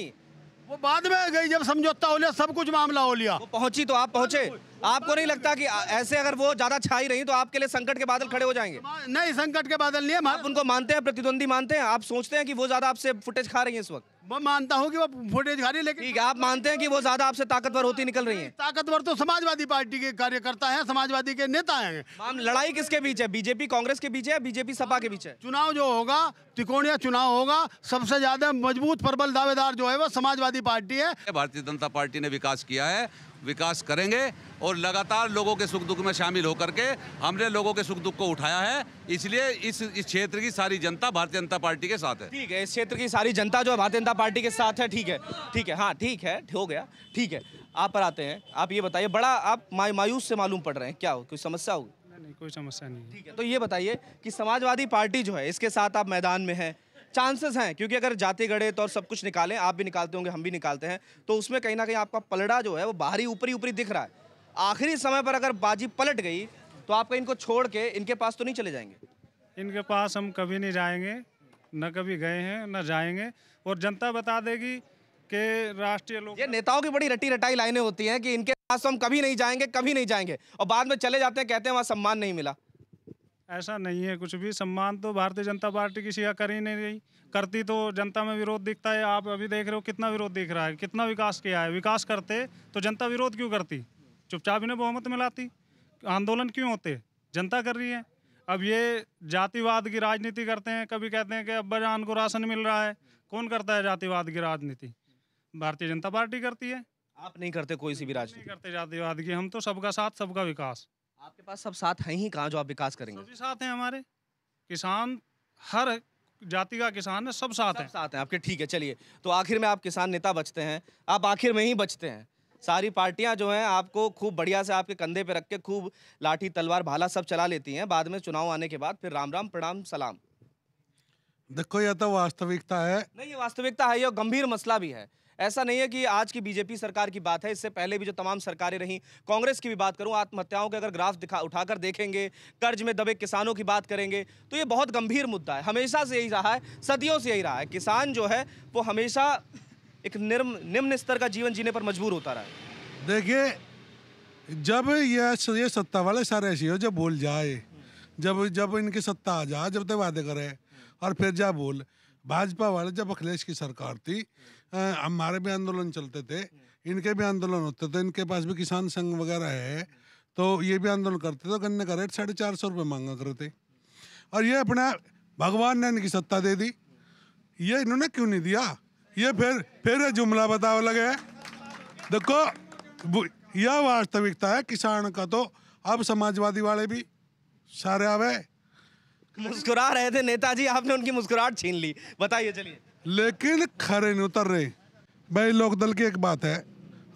वो बाद में गई जब समझौता हो लिया सब कुछ मामला हो लिया वो पहुंची तो आप पहुंचे आपको नहीं लगता कि ऐसे अगर वो ज्यादा छाई रही तो आपके लिए संकट के बादल खड़े हो जाएंगे नहीं संकट के बादल नहीं है आप उनको मानते हैं प्रतिद्वंदी मानते हैं आप सोचते हैं कि वो ज्यादा आपसे फुटेज खा रही है इस वक्त मैं मानता हूँ कि वो फुटेज दिखा रही है लेकिन आप मानते हैं कि वो ज्यादा आपसे ताकतवर होती निकल रही है ताकतवर तो समाजवादी पार्टी के कार्यकर्ता है समाजवादी के नेता है लड़ाई किसके बीच है बीजेपी कांग्रेस के बीच है बीजेपी सपा के बीच है चुनाव जो होगा त्रिकोणीय चुनाव होगा सबसे ज्यादा मजबूत प्रबल दावेदार जो है वो समाजवादी पार्टी है भारतीय जनता पार्टी ने विकास किया है विकास करेंगे और लगातार लोगों के सुख दुख में शामिल होकर के हमने लोगों के सुख दुख को उठाया है इसलिए इस इस क्षेत्र की सारी जनता भारतीय जनता पार्टी के साथ है ठीक है इस क्षेत्र की सारी जनता जो है भारतीय जनता पार्टी के साथ है ठीक है ठीक है हाँ ठीक है हो गया ठीक है आप पर आते हैं आप ये बताइए बड़ा आप मायूस से मालूम पड़ रहे हैं क्या हो कोई समस्या होगी नहीं कोई समस्या नहीं ठीक है तो ये बताइए कि समाजवादी पार्टी जो है इसके साथ आप मैदान में हैं चांसेस हैं क्योंकि अगर जाते गड़े तो और सब कुछ निकालें आप भी निकालते होंगे हम भी निकालते हैं तो उसमें कहीं ना कहीं आपका पलड़ा जो है वो बाहरी ऊपरी ऊपरी दिख रहा है आखिरी समय पर अगर बाजी पलट गई तो आप इनको छोड़ के इनके पास तो नहीं चले जाएंगे इनके पास हम कभी नहीं जाएंगे न कभी गए हैं न जाएंगे और जनता बता देगी कि राष्ट्रीय लोग ये नेताओं की बड़ी रटी रटाई लाइनें होती हैं कि इनके पास तो हम कभी नहीं जाएंगे कभी नहीं जाएंगे और बाद में चले जाते हैं कहते हैं वहाँ सम्मान नहीं मिला ऐसा नहीं है कुछ भी सम्मान तो भारतीय जनता पार्टी किसी का कर ही नहीं रही करती तो जनता में विरोध दिखता है आप अभी देख रहे हो कितना विरोध दिख रहा है कितना विकास किया है विकास करते तो जनता विरोध क्यों करती चुपचाप इन्हें बहुमत मिलाती आंदोलन क्यों होते जनता कर रही है अब ये जातिवाद की राजनीति करते हैं कभी कहते हैं कि अब्बा जान को राशन मिल रहा है कौन करता है जातिवाद की राजनीति भारतीय जनता पार्टी करती है आप नहीं करते कोई सी भी राजनीति करते जातिवाद की हम तो सबका साथ सबका विकास आपके पास सब साथ हैं ही कहाँ जो आप विकास करेंगे सभी साथ हैं हमारे किसान हर जाति का किसान है सब साथ सब हैं साथ हैं आपके ठीक है चलिए तो आखिर में आप किसान नेता बचते हैं आप आखिर में ही बचते हैं सारी पार्टियां जो हैं आपको खूब बढ़िया से आपके कंधे पे रख के खूब लाठी तलवार भाला सब चला लेती हैं बाद में चुनाव आने के बाद फिर राम राम प्रणाम सलाम देखो यह तो वास्तविकता है नहीं ये वास्तविकता है ये गंभीर मसला भी है ऐसा नहीं है कि आज की बीजेपी सरकार की बात है इससे पहले भी जो तमाम सरकारें रहीं कांग्रेस की भी बात करूं आत्महत्याओं के अगर ग्राफ दिखा उठाकर देखेंगे कर्ज में दबे किसानों की बात करेंगे तो ये बहुत गंभीर मुद्दा है हमेशा से यही रहा है सदियों से यही रहा है किसान जो है वो हमेशा एक निर्म निम्न स्तर का जीवन जीने पर मजबूर होता रहा है देखिए जब यह ये सत्ता वाले सारे ऐसे हो जब बोल जाए जब जब इनकी सत्ता आ जाए जब तक वादे करे और फिर जा बोल भाजपा वाले जब अखिलेश की सरकार थी हमारे भी आंदोलन चलते थे हम्म। इनके भी आंदोलन होते थे इनके पास भी किसान संघ वगैरह है हम्म। तो ये भी आंदोलन करते थे गन्ने तो का रेट साढ़े चार सौ रुपये मांगा करते हम्म। और ये अपना भगवान ने इनकी सत्ता दे दी ये इन्होंने क्यों नहीं दिया ये फिर फिर जुमला बताओ लगे देखो यह वास्तविकता है किसान का तो अब समाजवादी वाले भी सारे आवे मुस्कुरा रहे थे नेताजी आपने उनकी मुस्कुराहट छीन ली बताइए चलिए लेकिन खरे नहीं उतर रहे भाई लोकदल की एक बात है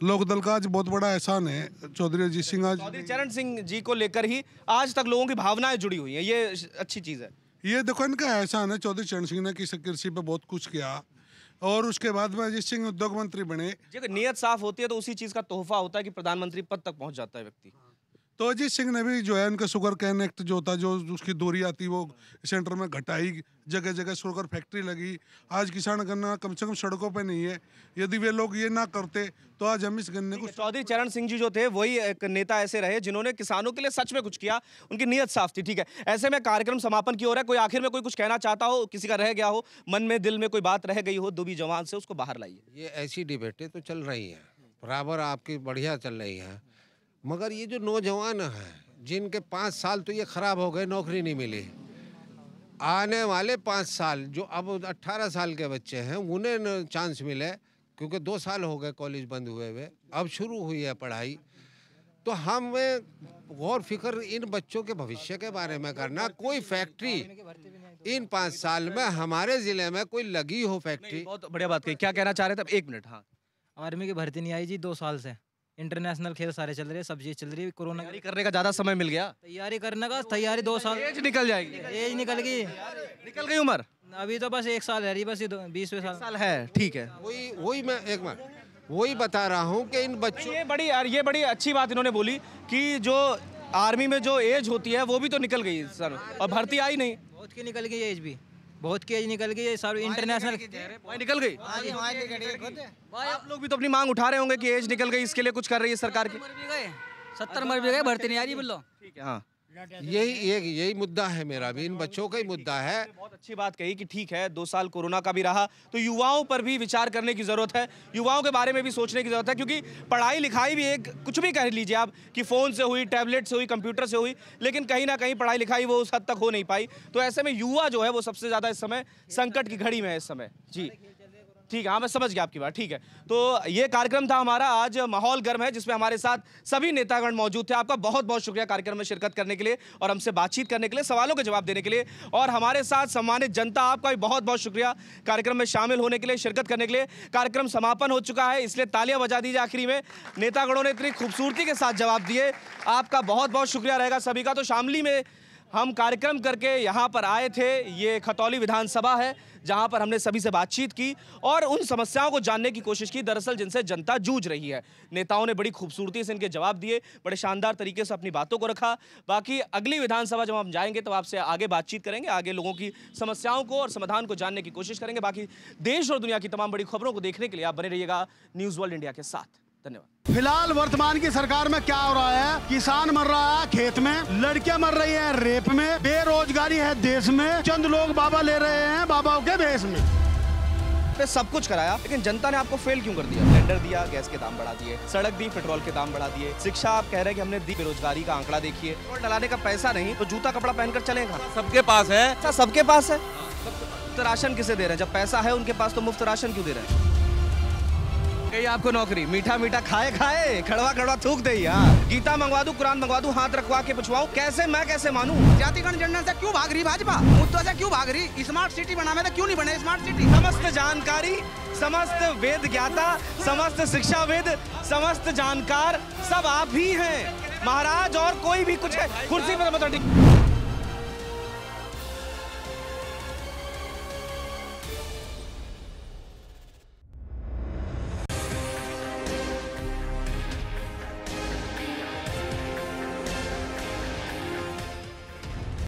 लोकदल का आज बहुत बड़ा एहसान है चौधरी अजीत सिंह आज चौधरी चरण सिंह जी को लेकर ही आज तक लोगों की भावनाएं जुड़ी हुई हैं ये अच्छी चीज़ है ये देखो इनका एहसान है चौधरी चरण सिंह ने किस कृषि पे बहुत कुछ किया और उसके बाद में अजीत सिंह उद्योग मंत्री बने नियत साफ होती है तो उसी चीज़ का तोहफा होता है कि प्रधानमंत्री पद तक पहुँच जाता है व्यक्ति तो अजीत सिंह ने भी जो है उनका शुगर कनेक्ट जो था जो उसकी दूरी आती वो सेंटर में घटाई जगह जगह शुगर फैक्ट्री लगी आज किसान गन्ना कम से कम सड़कों पे नहीं है यदि वे लोग ये ना करते तो आज हम इस गन्ने को चौधरी चरण सिंह जी जो थे वही एक नेता ऐसे रहे जिन्होंने किसानों के लिए सच में कुछ किया उनकी नीयत साफ थी ठीक है ऐसे में कार्यक्रम समापन की हो रहा है कोई आखिर में कोई कुछ कहना चाहता हो किसी का रह गया हो मन में दिल में कोई बात रह गई हो दुबी जवान से उसको बाहर लाइए ये ऐसी डिबेटें तो चल रही है बराबर आपकी बढ़िया चल रही है मगर ये जो नौजवान है जिनके पाँच साल तो ये ख़राब हो गए नौकरी नहीं मिली आने वाले पाँच साल जो अब अट्ठारह साल के बच्चे हैं उन्हें चांस मिले क्योंकि दो साल हो गए कॉलेज बंद हुए हुए अब शुरू हुई है पढ़ाई तो हमें गौर फिक्र इन बच्चों के भविष्य के बारे में करना कोई फैक्ट्री इन पाँच साल में हमारे ज़िले में कोई लगी हो फैक्ट्री बहुत बढ़िया बात कही क्या कहना चाह रहे थे अब एक मिनट हाँ आर्मी की भर्ती नहीं आई जी दो साल से इंटरनेशनल खेल सारे चल रहे सब चीज चल रही है कोरोना करने का ज्यादा समय मिल गया तैयारी करने का तैयारी दो साल एज निकल जाएगी एज निकल गई निकल गई उम्र अभी तो बस एक साल है रही बस बीसवें साल साल है ठीक है वही वही मैं एक बार वही बता रहा हूँ कि इन बच्चों ये बड़ी ये बड़ी अच्छी बात इन्होंने बोली कि जो आर्मी में जो एज होती है वो भी तो निकल गई सर और भर्ती आई नहीं बहुत की निकल गई एज भी बहुत केज निकल गई है सर इंटरनेशनल निकल गई हाँ भाई आप लोग भी तो अपनी मांग उठा रहे होंगे कि एज निकल गई इसके लिए कुछ कर रही है सरकार की सत्तर मर भी गए भर्ती नहीं आ रही बोलो ठीक है हाँ यही यही यही मुद्दा है मेरा भी इन बच्चों का ही मुद्दा है बहुत अच्छी बात कही कि ठीक है दो साल कोरोना का भी रहा तो युवाओं पर भी विचार करने की ज़रूरत है युवाओं के बारे में भी सोचने की ज़रूरत है क्योंकि पढ़ाई लिखाई भी एक कुछ भी कह लीजिए आप कि फ़ोन से हुई टैबलेट से हुई कंप्यूटर से हुई लेकिन कहीं ना कहीं पढ़ाई लिखाई वो उस हद तक हो नहीं पाई तो ऐसे में युवा जो है वो सबसे ज़्यादा इस समय संकट की घड़ी में है इस समय जी ठीक है हाँ मैं समझ गया आपकी बात ठीक है तो ये कार्यक्रम था हमारा आज माहौल गर्म है जिसमें हमारे साथ सभी नेतागण मौजूद थे आपका बहुत बहुत शुक्रिया कार्यक्रम में शिरकत करने के लिए और हमसे बातचीत करने के लिए सवालों के जवाब देने के लिए और हमारे साथ सम्मानित जनता आपका भी बहुत बहुत शुक्रिया कार्यक्रम में शामिल होने के लिए शिरकत करने के लिए कार्यक्रम समापन हो चुका है इसलिए तालियां बजा दीजिए आखिरी में नेतागणों ने इतनी खूबसूरती के साथ जवाब दिए आपका बहुत बहुत शुक्रिया रहेगा सभी का तो शामली में हम कार्यक्रम करके यहाँ पर आए थे ये खतौली विधानसभा है जहाँ पर हमने सभी से बातचीत की और उन समस्याओं को जानने की कोशिश की दरअसल जिनसे जनता जूझ रही है नेताओं ने बड़ी खूबसूरती से इनके जवाब दिए बड़े शानदार तरीके से अपनी बातों को रखा बाकी अगली विधानसभा जब हम जाएंगे तो आपसे आगे बातचीत करेंगे आगे लोगों की समस्याओं को और समाधान को जानने की कोशिश करेंगे बाकी देश और दुनिया की तमाम बड़ी खबरों को देखने के लिए आप बने रहिएगा न्यूज़ वर्ल्ड इंडिया के साथ धन्यवाद फिलहाल वर्तमान की सरकार में क्या हो रहा है किसान मर रहा है खेत में लड़कियां मर रही हैं रेप में बेरोजगारी है देश में चंद लोग बाबा ले रहे हैं बाबाओं के भेस में पे सब कुछ कराया लेकिन जनता ने आपको फेल क्यों कर दिया टेंडर दिया गैस के दाम बढ़ा दिए सड़क दी पेट्रोल के दाम बढ़ा दिए शिक्षा आप कह रहे हैं कि हमने दी बेरोजगारी का आंकड़ा देखिए पेट्रोल डलाने का पैसा नहीं तो जूता कपड़ा पहनकर चलेगा सबके पास है अच्छा, सबके पास है मुफ्त तो राशन किसे दे रहे हैं जब पैसा है उनके पास तो मुफ्त राशन क्यों दे रहे हैं गई आपको नौकरी मीठा मीठा खाए खाए खड़वा खड़वा थूक दे यार गीता मंगवा दू कुरान मंगवा दू हाथ रखवा के पूछवाऊ कैसे मैं कैसे मानू जाति जनरल ऐसी क्यूँ भाग रही भाजपा मुद्दों ऐसी क्यूँ भाग रही स्मार्ट सिटी बनाने तो क्यूँ नहीं बने स्मार्ट सिटी समस्त जानकारी समस्त वेद ज्ञाता समस्त वेद समस्त जानकार सब आप ही है महाराज और कोई भी कुछ है कुर्सी पर तो मतलब